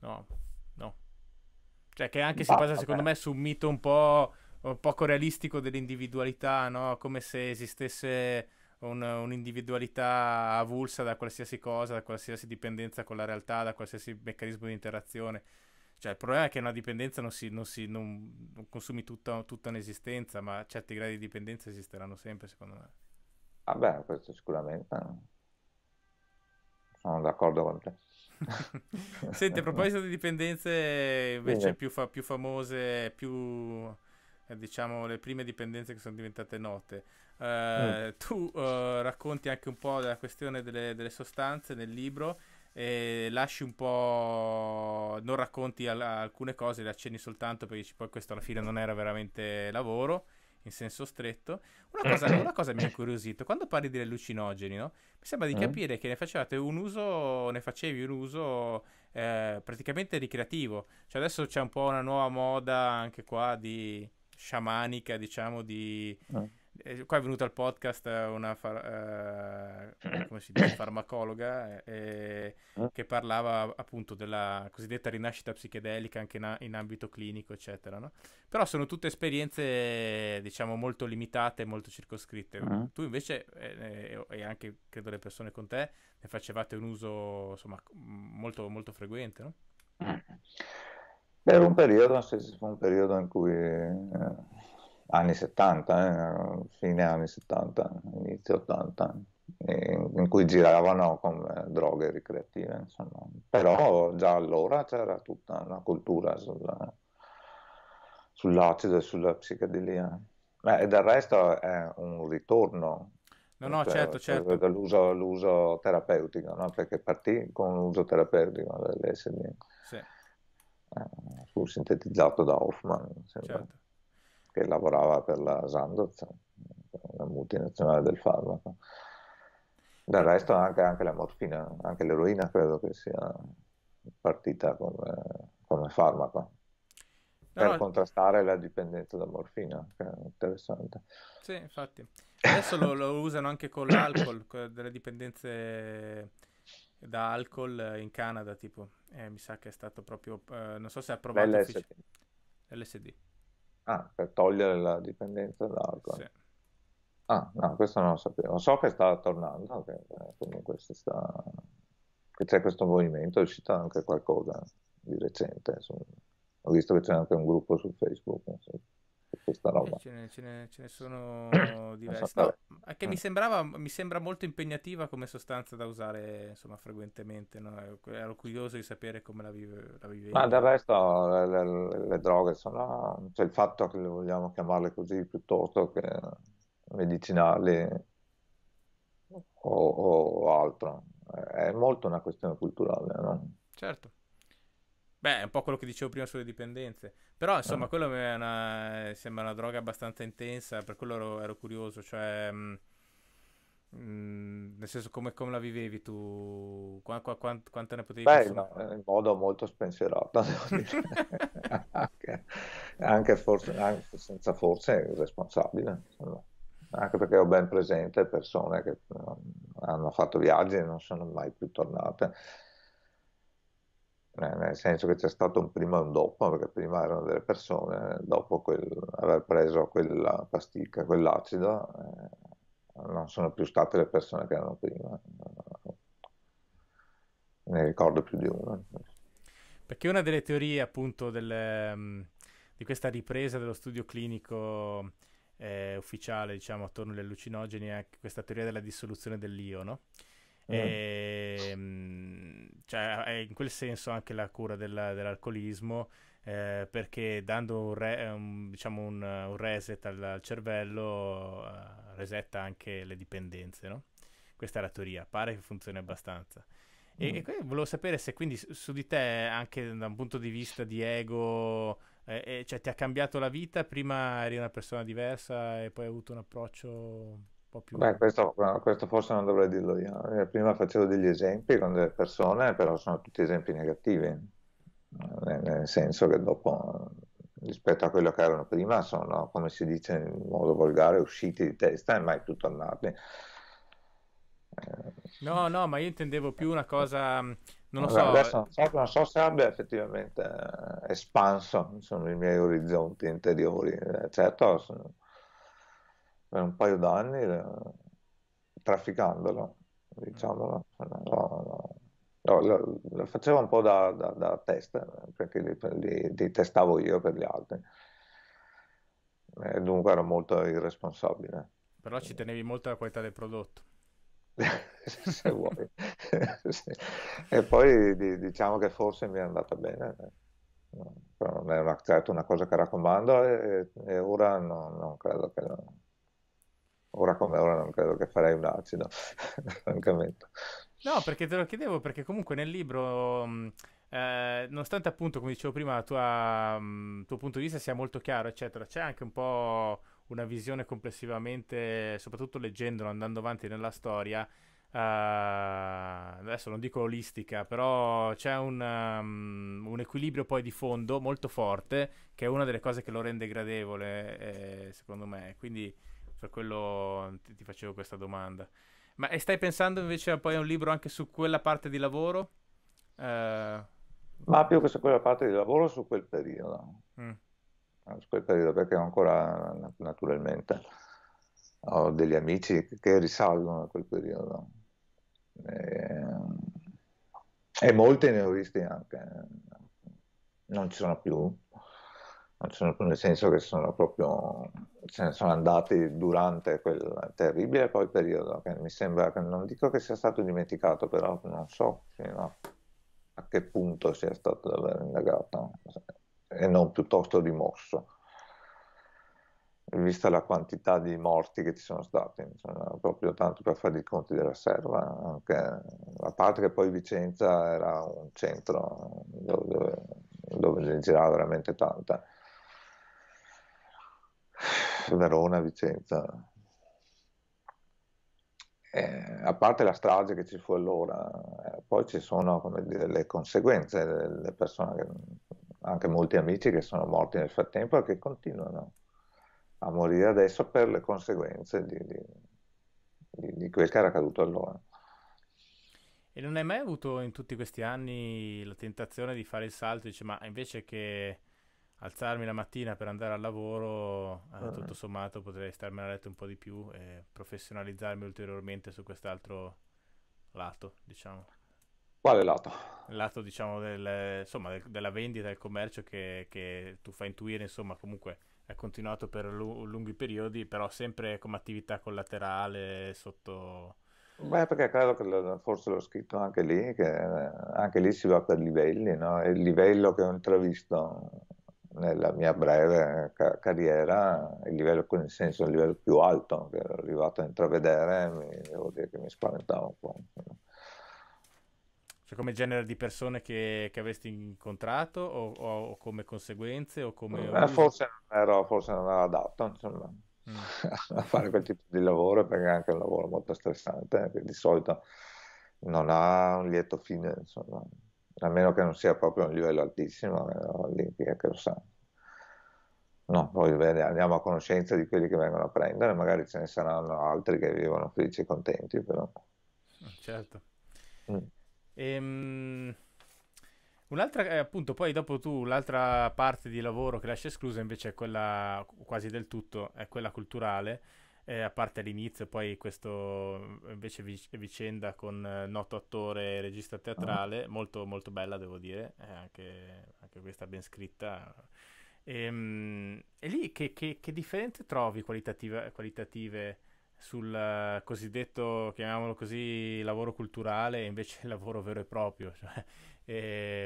No, no. Cioè, che anche si basa, ah, secondo me, su un mito un po' poco realistico dell'individualità, no? Come se esistesse un, un'individualità avulsa da qualsiasi cosa, da qualsiasi dipendenza con la realtà, da qualsiasi meccanismo di interazione. Cioè, il problema è che una dipendenza non, si, non, si, non, non consumi tutta, tutta, un'esistenza, ma certi gradi di dipendenza esisteranno sempre, secondo me. Vabbè, questo sicuramente. Eh. Sono d'accordo con te. Senti, a proposito di dipendenze invece più, fa- più famose, più eh, diciamo le prime dipendenze che sono diventate note. Eh, mm. Tu eh, racconti anche un po' della questione delle, delle sostanze nel libro e lasci un po'... non racconti al- alcune cose, le accenni soltanto perché poi questo alla fine non era veramente lavoro in senso stretto. Una cosa, mm. una cosa mi ha incuriosito, quando parli di allucinogeni, no? mi sembra di mm. capire che ne facevate un uso, ne facevi un uso eh, praticamente ricreativo. Cioè adesso c'è un po' una nuova moda anche qua di sciamanica, diciamo, di... Mm e eh, qua è venuta al podcast eh, una far, eh, eh. dice, farmacologa eh, che parlava appunto della cosiddetta rinascita psichedelica anche in, in ambito clinico, eccetera. No? Però sono tutte esperienze, diciamo, molto limitate, molto circoscritte. Uh-huh. Tu invece, eh, e anche credo le persone con te, ne facevate un uso insomma, molto, molto frequente, no? Mm. Per un periodo, un periodo in cui anni 70, eh, fine anni 70, inizio 80, eh, in cui giravano con eh, droghe ricreative, insomma. Però già allora c'era tutta una cultura sulla, sull'acido e sulla psichedelia. Beh, e del resto è un ritorno No, no, cioè, certo. Cioè, certo. L'uso, l'uso, terapeutico, no? perché partì con l'uso terapeutico dell'SD, sì. eh, fu sintetizzato da Hoffman. Certo che lavorava per la Sandoz, la multinazionale del farmaco. Del resto anche, anche la morfina, anche l'eroina credo che sia partita come, come farmaco per no, contrastare la dipendenza da morfina, che è interessante. Sì, infatti. Adesso lo, lo usano anche con l'alcol, con delle dipendenze da alcol in Canada, tipo. Eh, mi sa che è stato proprio... Eh, non so se ha provato... LSD. LSD. Ah, per togliere la dipendenza dall'alcol. Sì. Ah, no, questo non lo sapevo. So che sta tornando, che eh, comunque si sta... che c'è questo movimento, è uscito anche qualcosa di recente. Insomma. Ho visto che c'è anche un gruppo su Facebook. Insomma questa eh, roba. Eh, ce, ne, ce, ne, ce ne, sono diverse. No, che mm. mi, eh. sembrava, mi sembra molto impegnativa come sostanza da usare insomma, frequentemente. No? Ero curioso di sapere come la, vive, la vivevi. Ma del resto le, le, le droghe sono... Cioè, il fatto che vogliamo chiamarle così piuttosto che medicinali o, o altro è molto una questione culturale. No? Certo. Beh, è un po' quello che dicevo prima sulle dipendenze. Però, insomma, ah. quello è una, sembra una droga abbastanza intensa, per quello ero, ero curioso. Cioè, mh, mm, mh, mm, nel senso, come, come, la vivevi tu? Qua, qua, quant, quanto ne potevi Beh, no, in modo molto spensierato, devo dire. anche, anche, forse, anche senza forse responsabile, Anche perché ho ben presente persone che hanno fatto viaggi e non sono mai più tornate eh, nel senso che c'è stato un prima e un dopo, perché prima erano delle persone, dopo quel, aver preso quella pasticca, quell'acido, eh, non sono più state le persone che erano prima, ne ricordo più di una. Perché una delle teorie appunto del, mm, di questa ripresa dello studio clinico eh, ufficiale, diciamo, attorno agli allucinogeni è questa teoria della dissoluzione dell'io, no? Mm. E, ehm, cioè, è in quel senso anche la cura della, dell'alcolismo, eh, perché dando un, re, un, diciamo un, un reset al, al cervello eh, resetta anche le dipendenze, no? Questa è la teoria, pare che funzioni abbastanza. E, mm. e volevo sapere se quindi su, su di te, anche da un punto di vista di ego, eh, eh, cioè ti ha cambiato la vita, prima eri una persona diversa e poi hai avuto un approccio po' più... Beh, questo, questo, forse non dovrei dirlo io. Eh, prima facevo degli esempi con delle persone, però sono tutti esempi negativi, eh, nel senso che dopo, rispetto a quello che erano prima, sono, come si dice in modo volgare, usciti di testa e mai più tornati. Eh, no, no, ma io intendevo più una cosa... Mm, non lo so. Adesso non so se abbia effettivamente espanso insomma, i miei orizzonti interiori. Certo, sono per un paio d'anni eh, trafficandolo, diciamo, lo, la, la, facevo un po' da, da, da test, perché li, li, li, testavo io per gli altri, e eh, dunque ero molto irresponsabile. Però ci tenevi molto alla qualità del prodotto. se vuoi. sì. E poi diciamo che forse mi è andata bene, però non è una, certo una cosa che raccomando e, e ora no, non credo che... No ora come ora non credo che farei un acido, francamente. No, perché te lo chiedevo, perché comunque nel libro, mm, eh, nonostante appunto, come dicevo prima, il mm, tuo punto di vista sia molto chiaro, eccetera, c'è anche un po' una visione complessivamente, soprattutto leggendolo, andando avanti nella storia, eh, adesso non dico olistica, però c'è un, um, un, equilibrio poi di fondo molto forte, che è una delle cose che lo rende gradevole, eh, secondo me. Quindi per quello ti, ti facevo questa domanda. Ma stai pensando invece poi a un libro anche su quella parte di lavoro? Eh... Ma più che su quella parte di lavoro, su quel periodo. Mm. Eh, su quel periodo, perché ancora naturalmente ho degli amici che risalgono a quel periodo. Ehm, e, e molti ne ho visti anche. Eh. Non ci sono più, nel senso che sono proprio, se cioè, ne sono andati durante quel terribile poi periodo che mi sembra che non dico che sia stato dimenticato, però non so fino a che punto sia stato davvero indagato e non piuttosto rimosso vista la quantità di morti che ci sono stati, insomma, proprio tanto per fare i conti della serva, anche, a parte che poi Vicenza era un centro dove, dove girava veramente tanta. Verona, Vicenza. Eh, a parte la strage che ci fu allora, eh, poi ci sono dire, le conseguenze, le, persone, che, anche molti amici che sono morti nel frattempo e che continuano a morire adesso per le conseguenze di, di, di, di quel che era accaduto allora. E non hai mai avuto in tutti questi anni la tentazione di fare il salto? e Dice, ma invece che alzarmi la mattina per andare al lavoro, eh, ah. tutto sommato potrei starmi a letto un po' di più e professionalizzarmi ulteriormente su quest'altro lato, diciamo. Quale lato? Il lato, diciamo, del, insomma, del, della vendita, e del commercio che, che, tu fai intuire, insomma, comunque è continuato per lu- lunghi periodi, però sempre come attività collaterale sotto... Beh, perché credo che lo, forse l'ho scritto anche lì, che eh, anche lì si va per livelli, no? il livello che ho intravisto nella mia breve eh, ca- carriera il livello, il senso, il livello più alto che ero arrivato a intravedere, mi, devo dire che mi spaventavo un po'. Cioè come genere di persone che, che avresti incontrato o, o, o, come conseguenze? O come... Eh, forse, non ero, forse non era adatto insomma, mm. a fare quel tipo di lavoro perché è anche un lavoro molto stressante che di solito non ha un lieto fine. Insomma a meno che non sia proprio un livello altissimo, l'Olimpia che lo sa. No, poi andiamo a conoscenza di quelli che vengono a prendere, magari ce ne saranno altri che vivono felici e contenti, però. Certo. Mm. Ehm... Un'altra, eh, appunto, poi dopo tu, l'altra parte di lavoro che lascia esclusa invece è quella quasi del tutto, è quella culturale eh, a parte l'inizio, poi questa mm, invece vic- vicenda con eh, noto attore e regista teatrale, oh. molto, molto bella devo dire, eh, anche, anche, questa ben scritta. E, ehm, mh, e lì che, che, che, differenze trovi qualitative, qualitative sul eh, cosiddetto, chiamiamolo così, lavoro culturale e invece il lavoro vero e proprio? Cioè, e,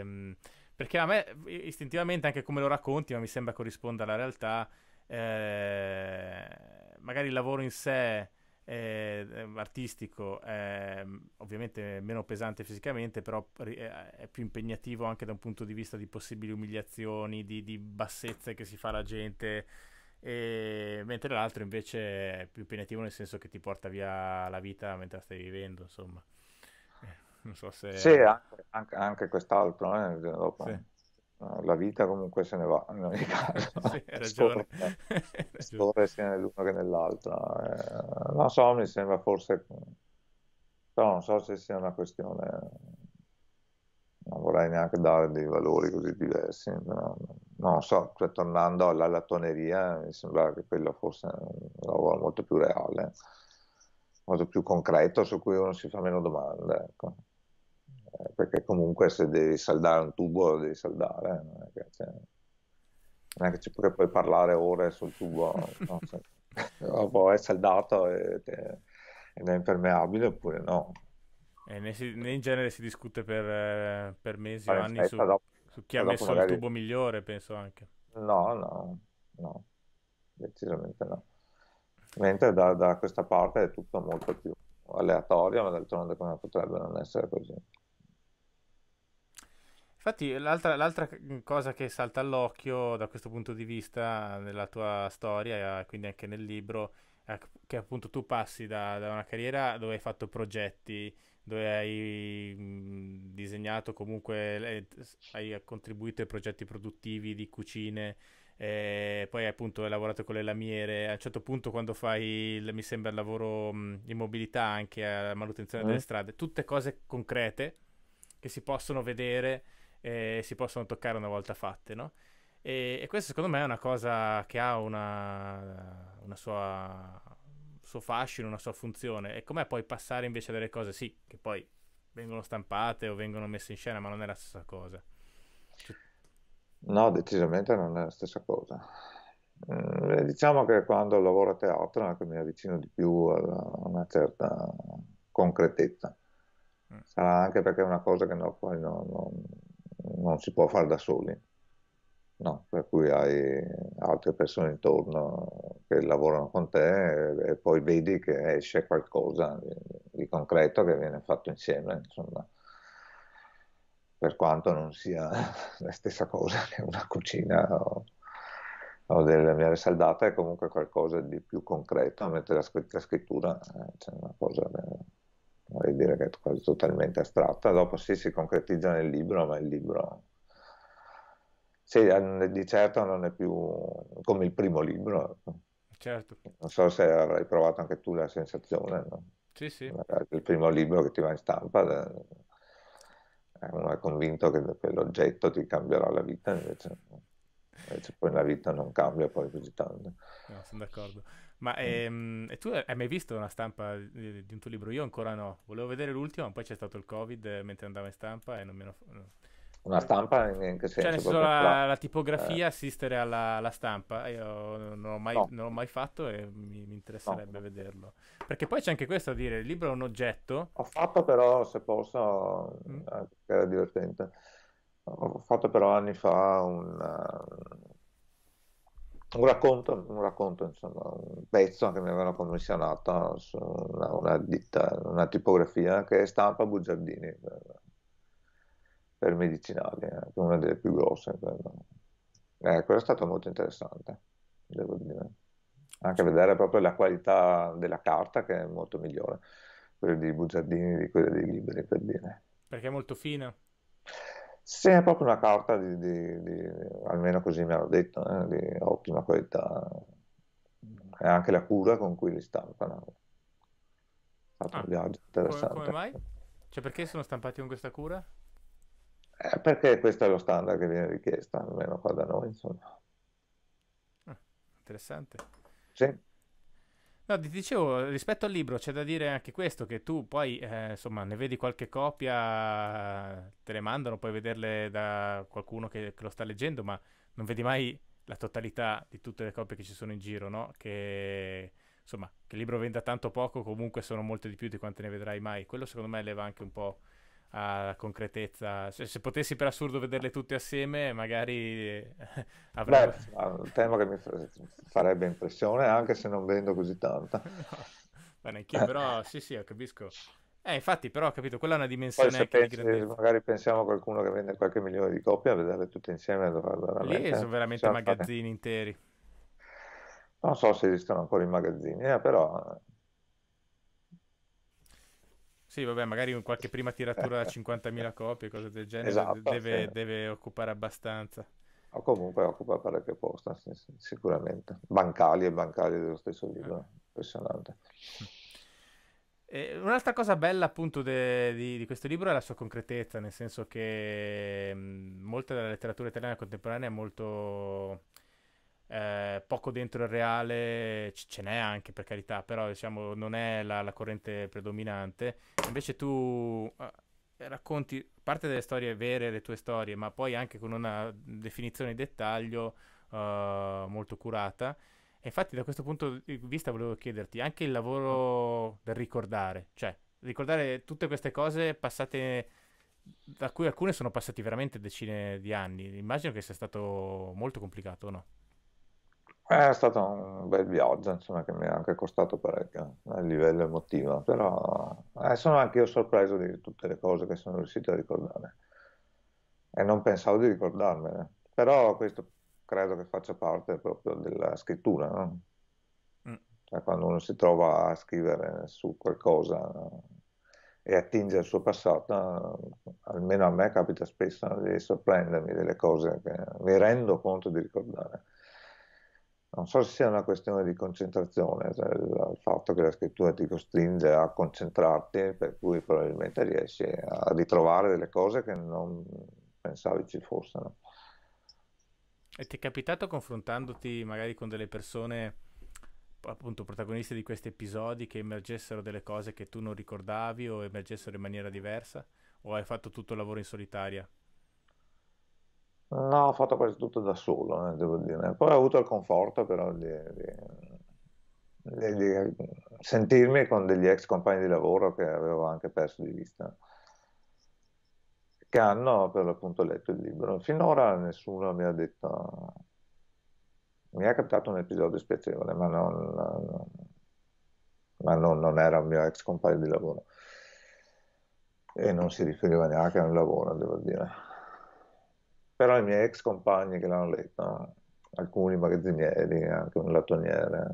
ehm, mh, perché a me istintivamente anche come lo racconti, ma mi sembra corrisponda alla realtà, eh, magari il lavoro in sé eh, artistico è mm, ovviamente meno pesante fisicamente, però è più impegnativo anche da un punto di vista di possibili umiliazioni, di, di bassezze che si fa alla gente. E, mentre l'altro invece è più impegnativo nel senso che ti porta via la vita mentre la stai vivendo, insomma. Eh, non so se... Sì, anche, anche, anche quest'altro. Eh, dopo. Sì la vita comunque se ne va in ogni eh, caso sì, ragione scorre sia nell'uno che nell'altra eh, non so mi sembra forse però non so se sia una questione non vorrei neanche dare dei valori così diversi no? non so cioè, tornando alla lattoneria mi sembra che quello fosse un lavoro molto più reale molto più concreto su cui uno si fa meno domande ecco perché comunque se devi saldare un tubo lo devi saldare, eh, non è che, c'è... non è che ci puoi parlare ore sul tubo, no? cioè, o boh, è saldato ed è, ed è impermeabile oppure no. E eh, ne si, ne in genere si discute per, eh, per mesi o anni su, dopo, su, chi ha messo magari... il tubo migliore, penso anche. No, no, no, decisamente no. Mentre da, da questa parte è tutto molto più aleatorio, ma d'altronde come potrebbe non essere così. Infatti, l'altra, l'altra, cosa che salta all'occhio da questo punto di vista nella tua storia, e ah, quindi anche nel libro, è che appunto tu passi da, da una carriera dove hai fatto progetti, dove hai mh, disegnato comunque, hai contribuito ai progetti produttivi di cucine, poi appunto hai lavorato con le lamiere, a un certo punto quando fai, il, mi sembra, il lavoro in mobilità anche alla manutenzione mm. delle eh. strade, tutte cose concrete che si possono vedere eh, si possono toccare una volta fatte, no? E, e questa secondo me è una cosa che ha una, una sua suo fascino, una sua funzione. E com'è poi passare invece delle cose, sì, che poi vengono stampate o vengono messe in scena, ma non è la stessa cosa. Cioè no, decisamente non è la stessa cosa. Mm, eh, diciamo che quando lavoro a teatro anche ecco, mi avvicino di più a una certa concretezza. Mm. Sarà anche perché è una cosa che no, poi non, no, non si può fare da soli, no? per cui hai altre persone intorno che lavorano con te e, poi vedi che esce qualcosa di, di concreto che viene fatto insieme, insomma, per quanto non sia la stessa cosa che una cucina o, o delle mie saldate, è comunque qualcosa di più concreto, mentre la, la scrittura eh, è cioè una cosa... Bella eh, vorrei dire che è quasi totalmente astratta, dopo sì si concretizza nel libro, ma il libro sì, eh, di certo non è più come il primo libro. Certo. Non so se avrai provato anche tu la sensazione, no? Sì, sì. Il primo libro che ti va in stampa, eh, eh, uno è convinto che quell'oggetto ti cambierà la vita, invece, invece poi la vita non cambia poi così tanto. No, sono d'accordo. Ma ehm, e tu hai mai visto una stampa di, di, un tuo libro? Io ancora no. Volevo vedere l'ultimo, ma poi c'è stato il Covid eh, mentre andavo in stampa e non mi hanno. Una stampa in che senso? Cioè, nel senso la, la, tipografia, eh. assistere alla, alla, stampa, eh, io non l'ho mai, no. non ho mai fatto e mi, mi interesserebbe no. vederlo. Perché poi c'è anche questo a dire, il libro è un oggetto. Ho fatto però, se posso, mm. Eh, era divertente, ho fatto però anni fa un un racconto, un racconto insomma, un pezzo che mi avevano commissionato su una, una, ditta, una tipografia che è stampa bugiardini per, per medicinali, eh, una delle più grosse. Per... Eh, quello è stato molto interessante, devo dire. Anche vedere proprio la qualità della carta che è molto migliore, quella di bugiardini di quella dei libri, per dire. Perché è molto fine? Sì, è proprio una carta di, di, di almeno così mi hanno detto, eh, di ottima qualità. E anche la cura con cui li stampano. È stato ah, un viaggio interessante. Come, come mai? Cioè perché sono stampati con questa cura? Eh, perché questo è lo standard che viene richiesto, almeno qua da noi, insomma. Ah, interessante. Sì. No, ti dicevo, rispetto al libro c'è da dire anche questo, che tu poi, eh, insomma, ne vedi qualche copia, te le mandano, puoi vederle da qualcuno che, che, lo sta leggendo, ma non vedi mai la totalità di tutte le copie che ci sono in giro, no? Che, insomma, che il libro venda tanto poco, comunque sono molte di più di quante ne vedrai mai. Quello secondo me leva anche un po' alla concretezza. Se, se, potessi per assurdo vederle tutte assieme, magari eh, avrebbe... un tema che mi farebbe impressione, anche se non vendo così tanto. No, ma neanche io, eh. però sì, sì, capisco. Eh, infatti, però ho capito, quella è una dimensione Poi, se pensi, di magari pensiamo a qualcuno che vende qualche milione di copie, a vederle tutte insieme. Veramente, Lì eh. sono veramente magazzini fare. interi. Non so se esistono ancora i magazzini, eh, però sì, vabbè, magari un qualche prima tiratura da 50.000 copie, cose del genere, esatto, deve, sì. deve, occupare abbastanza. O comunque occupa parecchio posto, sì, sì, sicuramente. Bancali e bancali dello stesso eh. libro, ah. impressionante. E un'altra cosa bella appunto de, di, di, questo libro è la sua concretezza, nel senso che mh, mm, molta della letteratura italiana contemporanea è molto eh, poco dentro il reale c- ce n'è anche per carità, però diciamo non è la, la corrente predominante. Invece tu eh, racconti parte delle storie vere, le tue storie, ma poi anche con una definizione di dettaglio eh, molto curata. E infatti da questo punto di vista volevo chiederti anche il lavoro del ricordare, cioè ricordare tutte queste cose passate da cui alcune sono passate veramente decine di anni. Immagino che sia stato molto complicato, no? Eh, è stato un bel viaggio, insomma, che mi ha anche costato parecchio eh, a livello emotivo, però eh, sono anche io sorpreso di tutte le cose che sono riuscito a ricordare e non pensavo di ricordarmene, però questo credo che faccia parte proprio della scrittura, no? Mm. cioè, quando uno si trova a scrivere su qualcosa eh, e attinge al suo passato, almeno a me capita spesso di sorprendermi delle cose che mi rendo conto di ricordare non so se sia una questione di concentrazione, cioè il fatto che la scrittura ti costringe a concentrarti, per cui probabilmente riesci a ritrovare delle cose che non pensavi ci fossero. E ti è capitato confrontandoti magari con delle persone, appunto protagoniste di questi episodi, che emergessero delle cose che tu non ricordavi o emergessero in maniera diversa? O hai fatto tutto il lavoro in solitaria? No, ho fatto quasi tutto da solo, eh, devo dire. Poi ho avuto il conforto però di, di, di, di, sentirmi con degli ex compagni di lavoro che avevo anche perso di vista, che hanno per l'appunto letto il libro. Finora nessuno mi ha detto... Mi è capitato un episodio spiacevole, ma non, non, ma non, non era un mio ex compagno di lavoro. E non si riferiva neanche a un lavoro, devo dire però i miei ex compagni che l'hanno letto, alcuni magazzinieri, anche un lattoniere,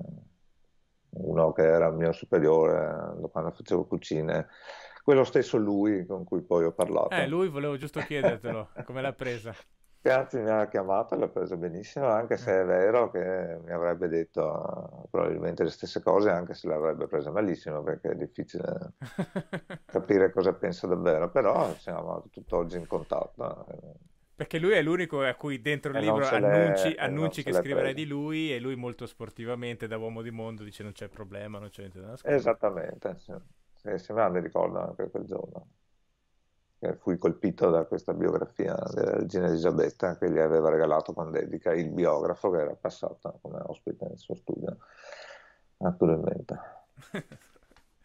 uno che era mio superiore quando facevo cucine, quello stesso lui con cui poi ho parlato. Eh, lui volevo giusto chiedertelo, come l'ha presa? Piazzi mi ha chiamato, l'ha presa benissimo, anche se è vero che mi avrebbe detto probabilmente le stesse cose, anche se l'avrebbe presa malissimo, perché è difficile capire cosa pensa davvero, però siamo tutt'oggi in contatto. Eh. Perché lui è l'unico a cui dentro il e eh, libro annunci, eh, annunci che scriverai di lui e lui molto sportivamente da uomo di mondo dice non c'è problema, non c'è niente da nascondere. Esattamente, sì, sì, me ne ricordo anche quel giorno. Fui colpito da questa biografia della regina Elisabetta che gli aveva regalato con dedica il biografo che era passato come ospite nel suo studio, naturalmente.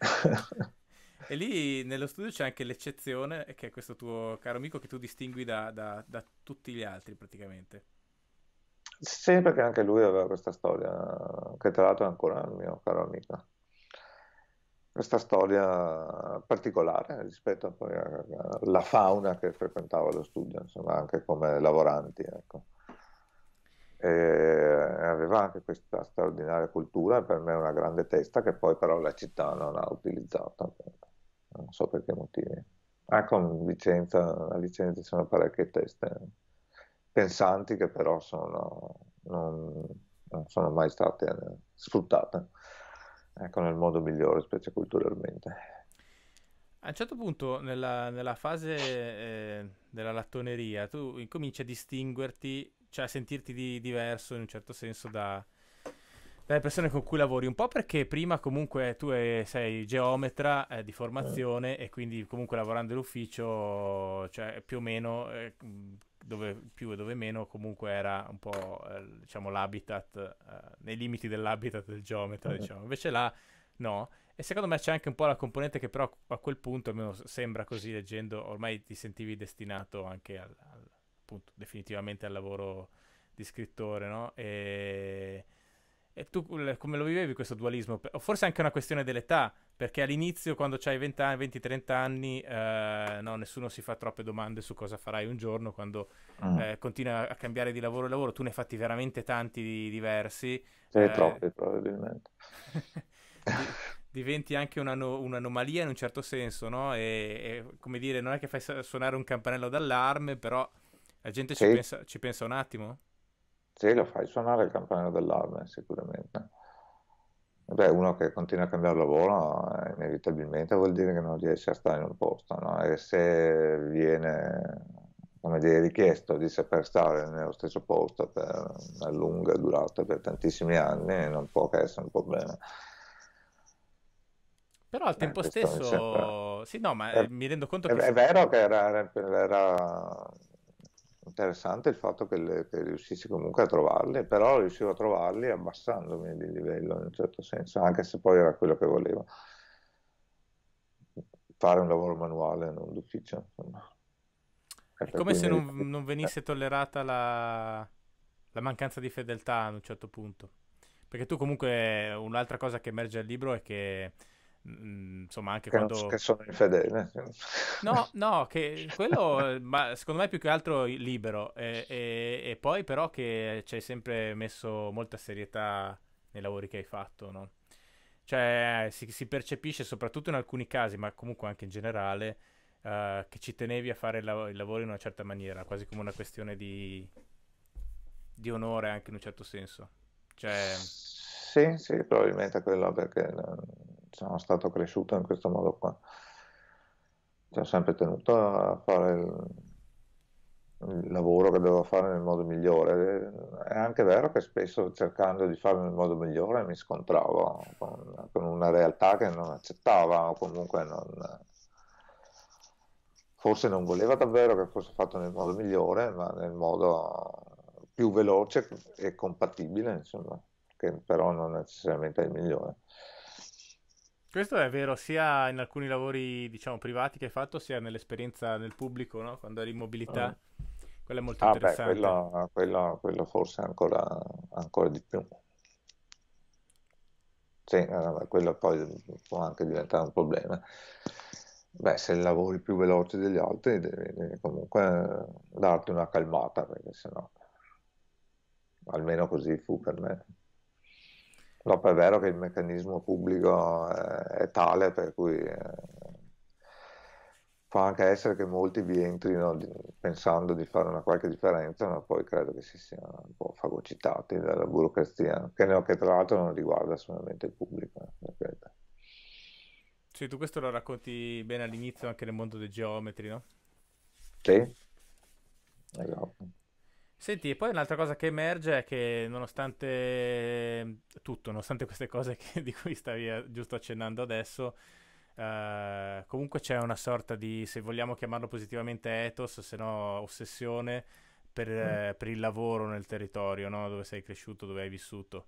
E lì nello studio c'è anche l'eccezione, eh, che è questo tuo caro amico che tu distingui da, da, da tutti gli altri praticamente. Sì, perché anche lui aveva questa storia, che tra l'altro è ancora il mio caro amico. Questa storia particolare rispetto alla fauna che frequentava lo studio, insomma, anche come lavoranti. Ecco. E aveva anche questa straordinaria cultura, per me una grande testa, che poi però la città non ha utilizzato. Appunto non so per che motivi. Ah, con licenza, la licenza ci sono parecchie teste pensanti che però sono, non, non sono mai state eh, sfruttate ecco, nel modo migliore, specie culturalmente. A un certo punto nella, nella fase eh, della lattoneria tu incominci a distinguerti, cioè a sentirti di, diverso in un certo senso da, dalle persone con cui lavori, un po' perché prima comunque tu è, eh, sei geometra eh, di formazione eh. e quindi comunque lavorando all'ufficio, cioè più o meno, eh, dove più e dove meno, comunque era un po' eh, diciamo l'habitat, eh, nei limiti dell'habitat del geometra, diciamo. Invece là no. E secondo me c'è anche un po' la componente che però a quel punto, almeno sembra così leggendo, ormai ti sentivi destinato anche al, al, appunto, definitivamente al lavoro di scrittore, no? E e tu eh, come lo vivevi questo dualismo? Forse è anche una questione dell'età, perché all'inizio quando hai 20, 20, 30 anni eh, no, nessuno si fa troppe domande su cosa farai un giorno, quando mm. eh, continua a cambiare di lavoro e lavoro, tu ne hai fatti veramente tanti di, diversi. Sì, eh, troppi probabilmente. diventi anche una no, un'anomalia in un certo senso, no? E, e, come dire, non è che fai suonare un campanello d'allarme, però la gente sì. ci, pensa, ci pensa un attimo. Sì, lo fai suonare il campanello d'allarme, sicuramente. Beh, uno che continua a cambiare lavoro eh, inevitabilmente vuol dire che non riesce a stare in un posto, no? E se viene, come dire, richiesto di saper stare nello stesso posto per una lunga durata, per tantissimi anni, non può che essere un problema. Però al tempo eh, stesso, sembra... sì, no, ma è, eh, mi rendo conto è, che. È vero che era, era interessante il fatto che, le, che, riuscissi comunque a trovarli, però riuscivo a trovarli abbassandomi di livello in un certo senso, anche se poi era quello che volevo. Fare un lavoro manuale, non d'ufficio. Insomma. È come se non, non, venisse eh. tollerata la, la mancanza di fedeltà a un certo punto. Perché tu comunque, un'altra cosa che emerge dal libro è che insomma anche che quando non, che sono infedele no no che quello ma secondo me più che altro libero e, e, e poi però che ci hai sempre messo molta serietà nei lavori che hai fatto no? cioè si, si percepisce soprattutto in alcuni casi ma comunque anche in generale uh, che ci tenevi a fare il, lav- il lavoro in una certa maniera quasi come una questione di di onore anche in un certo senso cioè sì sì probabilmente quello perché ehm, sono stato cresciuto in questo modo qua. Ci ho sempre tenuto a fare il, il lavoro che dovevo fare nel modo migliore. È anche vero che spesso cercando di farlo nel modo migliore mi scontravo con, con una realtà che non accettava o comunque non, forse non voleva davvero che fosse fatto nel modo migliore, ma nel modo più veloce e compatibile, insomma, che però non necessariamente è il migliore. Questo è vero sia in alcuni lavori, diciamo, privati che hai fatto, sia nell'esperienza nel pubblico, no? Quando eri in mobilità. Ah. Quello è molto ah, interessante. Beh, quello, quello, quello, forse ancora, ancora di più. Sì, quello poi può anche diventare un problema. Beh, se lavori più veloce degli altri, devi, devi comunque eh, darti una calmata, perché sennò almeno così fu per me. Dopo è vero che il meccanismo pubblico eh, è tale per cui eh, può anche essere che molti vi entrino pensando di fare una qualche differenza, ma poi credo che si siano un po' fagocitati dalla burocrazia, che, no, che tra l'altro non riguarda solamente il pubblico. Eh, sì, tu questo lo racconti bene all'inizio anche nel mondo dei geometri, no? Sì, esatto. Senti, e poi un'altra cosa che emerge è che nonostante tutto, nonostante queste cose che, di cui stavi eh, giusto accennando adesso, eh, comunque c'è una sorta di, se vogliamo chiamarlo positivamente, ethos, se no ossessione per, mm. eh, per il lavoro nel territorio, no? dove sei cresciuto, dove hai vissuto.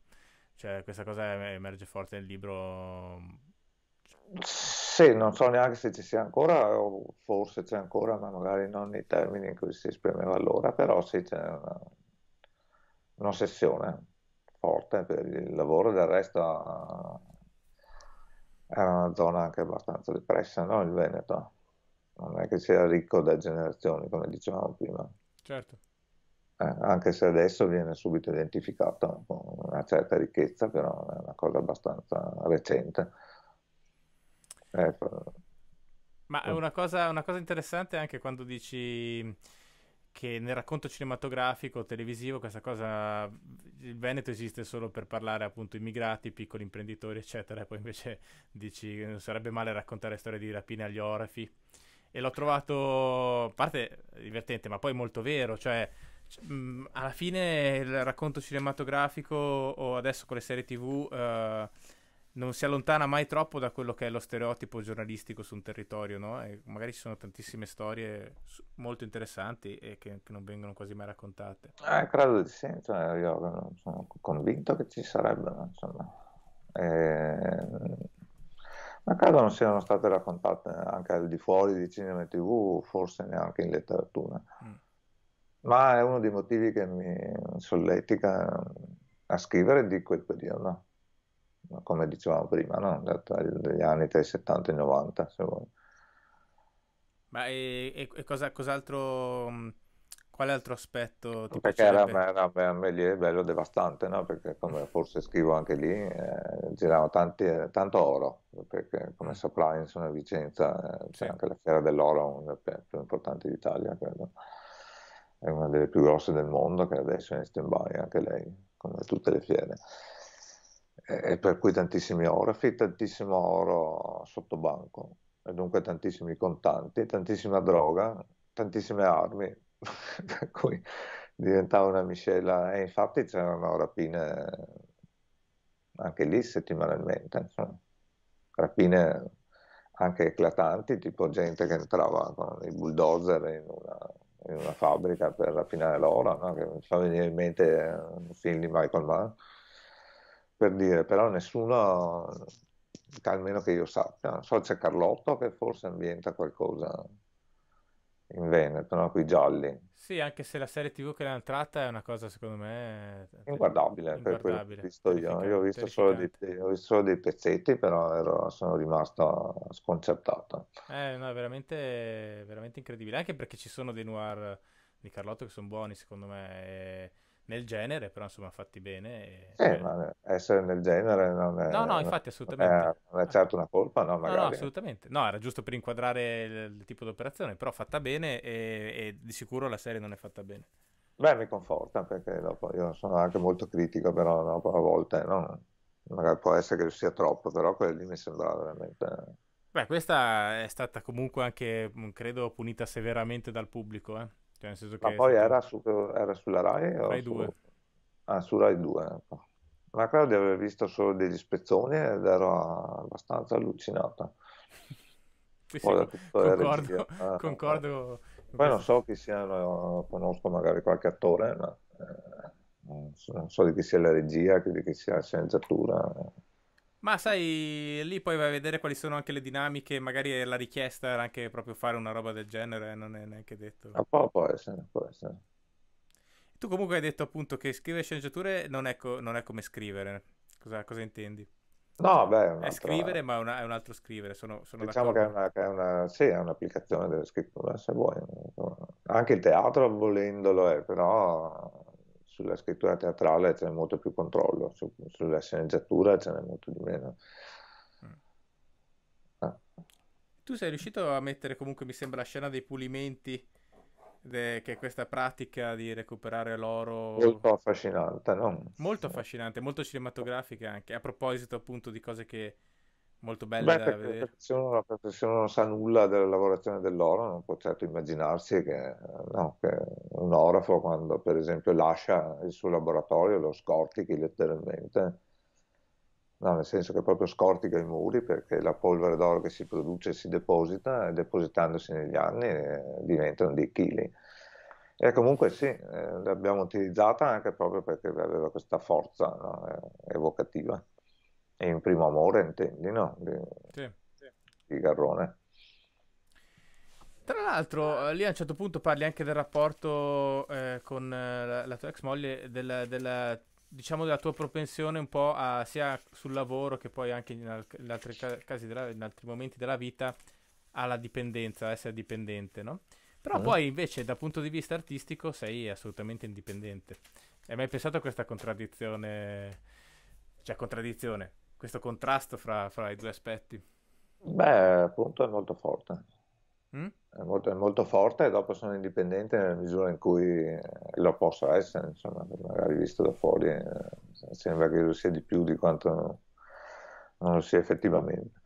Cioè, questa cosa emerge forte nel libro. Sì, non so neanche se ci sia ancora, o forse c'è ancora, ma magari non nei termini in cui si esprimeva allora, però sì, c'è una, un'ossessione forte per il lavoro, del resto era una zona anche abbastanza depressa, no? Il Veneto, non è che sia ricco da generazioni, come dicevamo prima. Certo. Eh, anche se adesso viene subito identificato con una certa ricchezza, però è una cosa abbastanza recente eh, Ma una cosa, una cosa interessante anche quando dici che nel racconto cinematografico, televisivo, questa cosa, il Veneto esiste solo per parlare appunto immigrati, piccoli imprenditori, eccetera, e poi invece dici che non sarebbe male raccontare storie di rapine agli orafi. E l'ho trovato, a parte divertente, ma poi molto vero, cioè mh, alla fine il racconto cinematografico o adesso con le serie tv... Uh, eh, non si allontana mai troppo da quello che è lo stereotipo giornalistico su un territorio, no? E magari ci sono tantissime storie molto interessanti e che, che non vengono quasi mai raccontate. Eh, credo di sì, cioè, io mm, sono convinto che ci sarebbero, insomma. E... Ehm, ma credo non siano state raccontate anche al di fuori di cinema e tv, forse neanche in letteratura. Mm. Ma è uno dei motivi che mi solletica a scrivere di quel periodo come dicevamo prima, no? dagli anni tra i 70 e i 90, se vuoi. Ma e, e cosa, cos'altro, mm, quale altro aspetto ti Perché era, era, era, era bello devastante, no? Perché come forse scrivo anche lì, eh, girava tanti, eh, tanto oro, perché come mm. saprai insomma a Vicenza eh, c'è sì. anche la fiera dell'oro, una delle più importanti d'Italia, credo. È una delle più grosse del mondo che adesso è in stand-by anche lei, come tutte le fiere e per cui tantissimi orafi, tantissimo oro sotto banco, e dunque tantissimi contanti, tantissima droga, tantissime armi, per cui diventava una miscela e infatti c'erano rapine anche lì settimanalmente, insomma. rapine anche eclatanti, tipo gente che entrava con i bulldozer in una, in una fabbrica per rapinare l'oro, no? che mi fa venire in mente eh, un film di Michael Mann per dire, però nessuno, almeno che io sappia, so c'è Carlotto che forse ambienta qualcosa in Veneto, no? Qui gialli. Sì, anche se la serie TV che l'hanno tratta è una cosa, secondo me, inguardabile, per quello che ho visto io. Io ho visto, solo dei, ho visto solo dei, pezzetti, però ero, sono rimasto sconcertato. Eh, no, è veramente, veramente incredibile. Anche perché ci sono dei noir di Carlotto che sono buoni, secondo me. E nel genere, però insomma fatti bene. E... Eh, cioè ma essere nel genere non è... No, no, infatti assolutamente. Non è, certo una colpa, no, magari. No, no assolutamente. No, era giusto per inquadrare il, tipo di operazione, però fatta bene e, e, di sicuro la serie non è fatta bene. Beh, mi conforta perché dopo io sono anche molto critico, però dopo a volte no? magari può essere che sia troppo, però quello lì mi sembrava veramente... Beh, questa è stata comunque anche, credo, punita severamente dal pubblico, eh? Cioè, nel senso che Ma che poi era, su, era sulla Rai? Rai su... 2. Ah, su Rai 2. Ecco. Ma credo di aver visto solo degli spezzoni ed ero abbastanza allucinata. sì, sì, concordo, eh, concordo. Ah. Poi non so chi sia, conosco magari qualche attore, ma eh, non, so, di chi sia la regia, di chi sia la sceneggiatura. Eh. Ma sai, lì poi vai a vedere quali sono anche le dinamiche, magari la richiesta era anche proprio fare una roba del genere, eh, non è neanche detto. Ma ah, può, può essere, può essere. Tu comunque hai detto appunto che scrivere sceneggiature non è, co- non è come scrivere. Cosa, cosa intendi? No, beh, è, un'altra... è scrivere, ma una, è un altro scrivere. Sono, sono diciamo che è, una, che è, una, sì, è un'applicazione della scrittura, se vuoi. Anche il teatro volendolo è, eh, però sulla scrittura teatrale c'è molto più controllo, su, sulla sceneggiatura ce n'è molto di meno. Ah. Tu sei riuscito a mettere comunque, mi sembra, la scena dei pulimenti, de, che è questa pratica di recuperare l'oro. Molto affascinante, no? Molto affascinante, molto cinematografica anche, a proposito appunto di cose che molto belle Beh, da perché vedere. La professione, la professione non sa nulla della lavorazione dell'oro, non può certo immaginarsi che, no, che un orafo quando per esempio lascia il suo laboratorio lo scortichi letteralmente, no, nel senso che proprio scortica i muri perché la polvere d'oro che si produce si deposita e depositandosi negli anni eh, diventano dei chili. E comunque sì, eh, l'abbiamo utilizzata anche proprio perché aveva questa forza no, eh, evocativa. È un primo amore, intendi, no? Di, sì, di Garrone. Tra l'altro, eh, lì a un certo punto parli anche del rapporto eh, con eh, la, la, tua ex moglie, della, della, diciamo della tua propensione un po' a, sia sul lavoro che poi anche in, al- in altri casi, della, in altri momenti della vita, alla dipendenza, a essere dipendente, no? Però mm. poi invece dal punto di vista artistico sei assolutamente indipendente. Hai mai pensato a questa contraddizione? Cioè, contraddizione questo contrasto fra, fra, i due aspetti? Beh, appunto è molto forte. Mm? È, molto, è, molto, forte e dopo sono indipendente nella misura in cui eh, lo posso essere, insomma, magari visto da fuori eh, sembra che lo sia di più di quanto non lo sia effettivamente.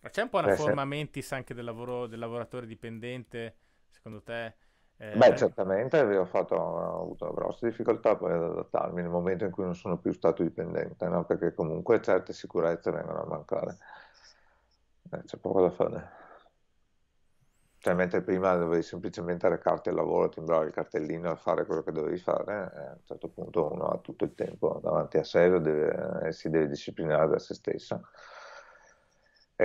Ma c'è un po' una Beh, forma se... mentis anche del, lavoro, del lavoratore dipendente, secondo te? Eh... Beh, certamente avevo fatto, ho avuto grosse difficoltà poi ad adattarmi nel momento in cui non sono più stato dipendente, no? perché comunque certe sicurezze vengono a mancare. Eh, c'è poco da fare. Cioè, mentre prima dovevi semplicemente recarti al lavoro, timbrare il cartellino e fare quello che dovevi fare, eh, a un certo punto uno ha tutto il tempo davanti a sé deve, e eh, si deve disciplinare da se stesso. E,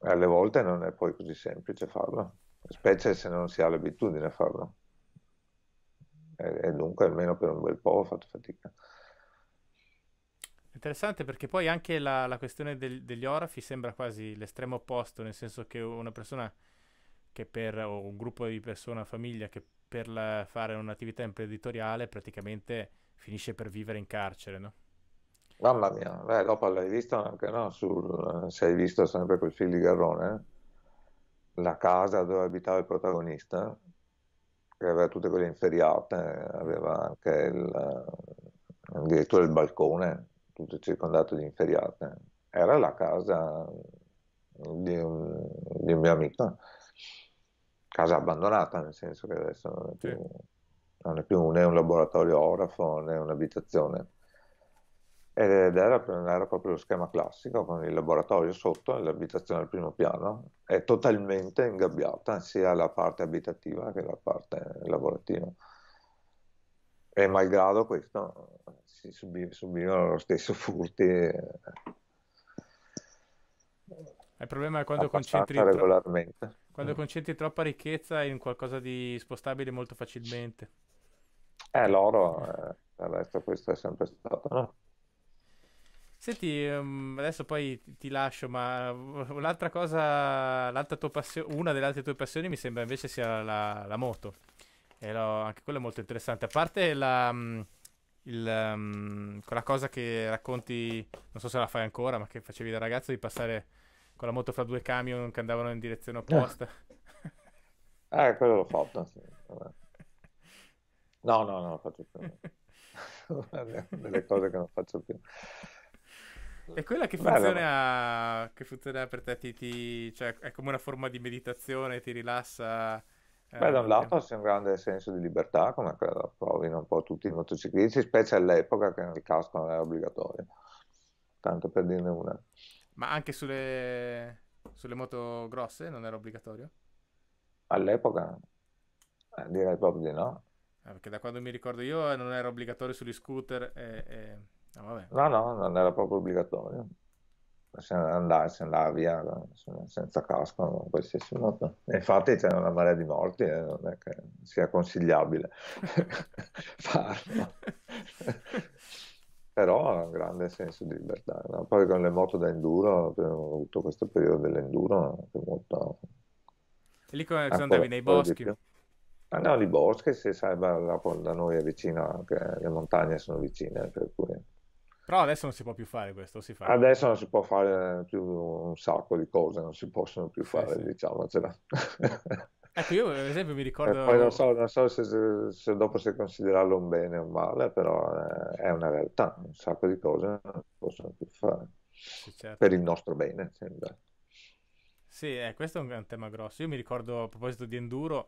e alle volte non è poi così semplice farlo specie se non si ha l'abitudine a farlo. E, e dunque almeno per un bel po' ho fatto fatica. Interessante perché poi anche la, la questione del, degli orafi sembra quasi l'estremo opposto, nel senso che una persona che per, o un gruppo di persone, una famiglia che per la, fare un'attività imprenditoriale praticamente finisce per vivere in carcere, no? Mamma mia, beh, dopo l'hai visto anche, no? Sul, se hai visto sempre quel film di Garrone, eh? la casa dove abitava il protagonista, che aveva tutte quelle inferiate, aveva anche il, addirittura eh, il balcone, tutto circondato di inferiate. Era la casa di un, di un mio amico, casa abbandonata, nel senso che adesso non è più, non è più né un laboratorio orafo né un'abitazione ed era, era, proprio lo schema classico con il laboratorio sotto e l'abitazione al primo piano, è totalmente ingabbiata sia la parte abitativa che la parte lavorativa. E malgrado questo si subivano, subivano lo stesso furti. Eh, il problema è quando concentri, tro- quando mm. concentri troppa ricchezza in qualcosa di spostabile molto facilmente. Eh, l'oro, eh, questo è sempre stato, no? Senti, ehm, adesso poi ti lascio, ma l'altra cosa, l'altra tua passione, una delle altre tue passioni mi sembra invece sia la, la moto. E lo, anche quello è molto interessante. A parte la, mm, il, mm, quella cosa che racconti, non so se la fai ancora, ma che facevi da ragazzo di passare con la moto fra due camion che andavano in direzione opposta. Ah, eh, quello l'ho fatto. Sì. No, no, no, faccio più. delle cose che non faccio più. E quella che funziona, Bello. che funziona per te, ti, ti, cioè, è come una forma di meditazione, ti rilassa. Eh, Beh, da un lato c'è un grande senso di libertà, come credo provino un po' tutti i motociclisti, specie all'epoca che il casco non era obbligatorio, tanto per dirne una. Ma anche sulle, sulle moto grosse non era obbligatorio? All'epoca eh, direi proprio di no. Eh, perché da quando mi ricordo io eh, non era obbligatorio sugli scooter. E, e Ah, no, no, non era proprio obbligatorio. Se andare, se andare via senza casco, qualsiasi modo. infatti c'è una marea di morti e eh, non è che sia consigliabile farlo. Però ha un grande senso di libertà. No? Poi con le moto da enduro, abbiamo avuto questo periodo dell'enduro che è molto... E lì come andavi nei boschi? Ah no, i boschi, se sai, da noi è vicino, anche le montagne sono vicine, per però adesso non si può più fare questo, si fa. Adesso non si può fare più un sacco di cose, non si possono più eh, fare, eh sì. diciamocela. Ecco, io per esempio mi ricordo... E poi non so, non so se, se, se, dopo se considerarlo un bene o un male, però eh, è una realtà, un sacco di cose non si possono più fare. Sì, certo. Per il nostro bene, sembra. Sì, eh, questo è un, un tema grosso. Io mi ricordo a proposito di enduro,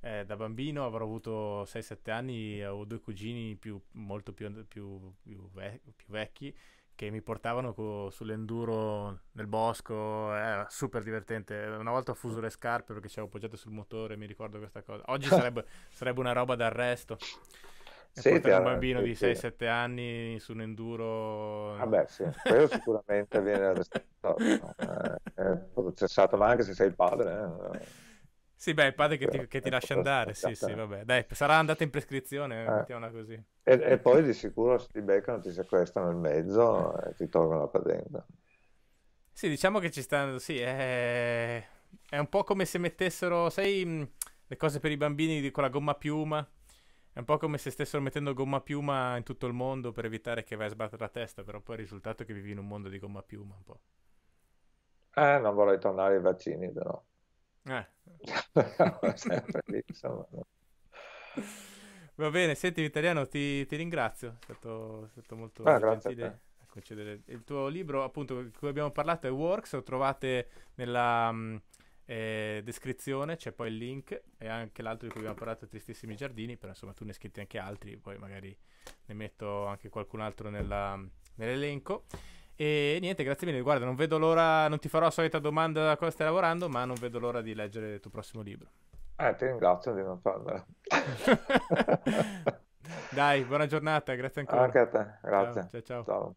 eh, da bambino avrò avuto 6-7 anni, avevo due cugini più, molto più, più, più, vec- più, vecchi che mi portavano co- sull'enduro nel bosco, era super divertente. Una volta ho fuso le scarpe perché ci avevo appoggiato sul motore, mi ricordo questa cosa. Oggi sarebbe, sarebbe una roba d'arresto. Sì, un bambino di 6-7 anni su un enduro. Vabbè, sì, quello sicuramente viene arrestato, no? eh, processato, eh, ma anche se sei il padre. Eh. Sì, beh, il padre che ti, che ti lascia andare, sì, sì, vabbè. Dai, sarà andata in prescrizione, eh. mettiamola così. E, e, poi di sicuro se ti beccano, ti sequestrano il mezzo e eh, ti tolgono la patente. Sì, diciamo che ci stanno, sì, è... è un po' come se mettessero, sai, mm, le cose per i bambini con la gomma piuma, è un po' come se stessero mettendo gomma piuma in tutto il mondo per evitare che vai a sbattere la testa, però poi il risultato è che vivi in un mondo di gomma piuma un po'. Eh, non vorrei tornare ai vaccini, però. Eh. lì, insomma, no. Va bene, senti Vitaliano, ti, ti ringrazio, è stato, è stato molto ah, gentile a, concedere il tuo libro, appunto, di cui abbiamo parlato è Works, lo trovate nella mm, eh, descrizione, c'è poi il link e anche l'altro di cui abbiamo parlato, Tristissimi Giardini, però insomma tu ne hai scritti anche altri, poi magari ne metto anche qualcun altro nella, mm, nell'elenco. E niente, grazie mille. Guarda, non vedo l'ora, non ti farò la solita domanda da cosa stai lavorando, ma non vedo l'ora di leggere il tuo prossimo libro. Eh, ti ringrazio di non farmela. Dai, buona giornata, grazie ancora. Anche a te, grazie. ciao. ciao. ciao. ciao.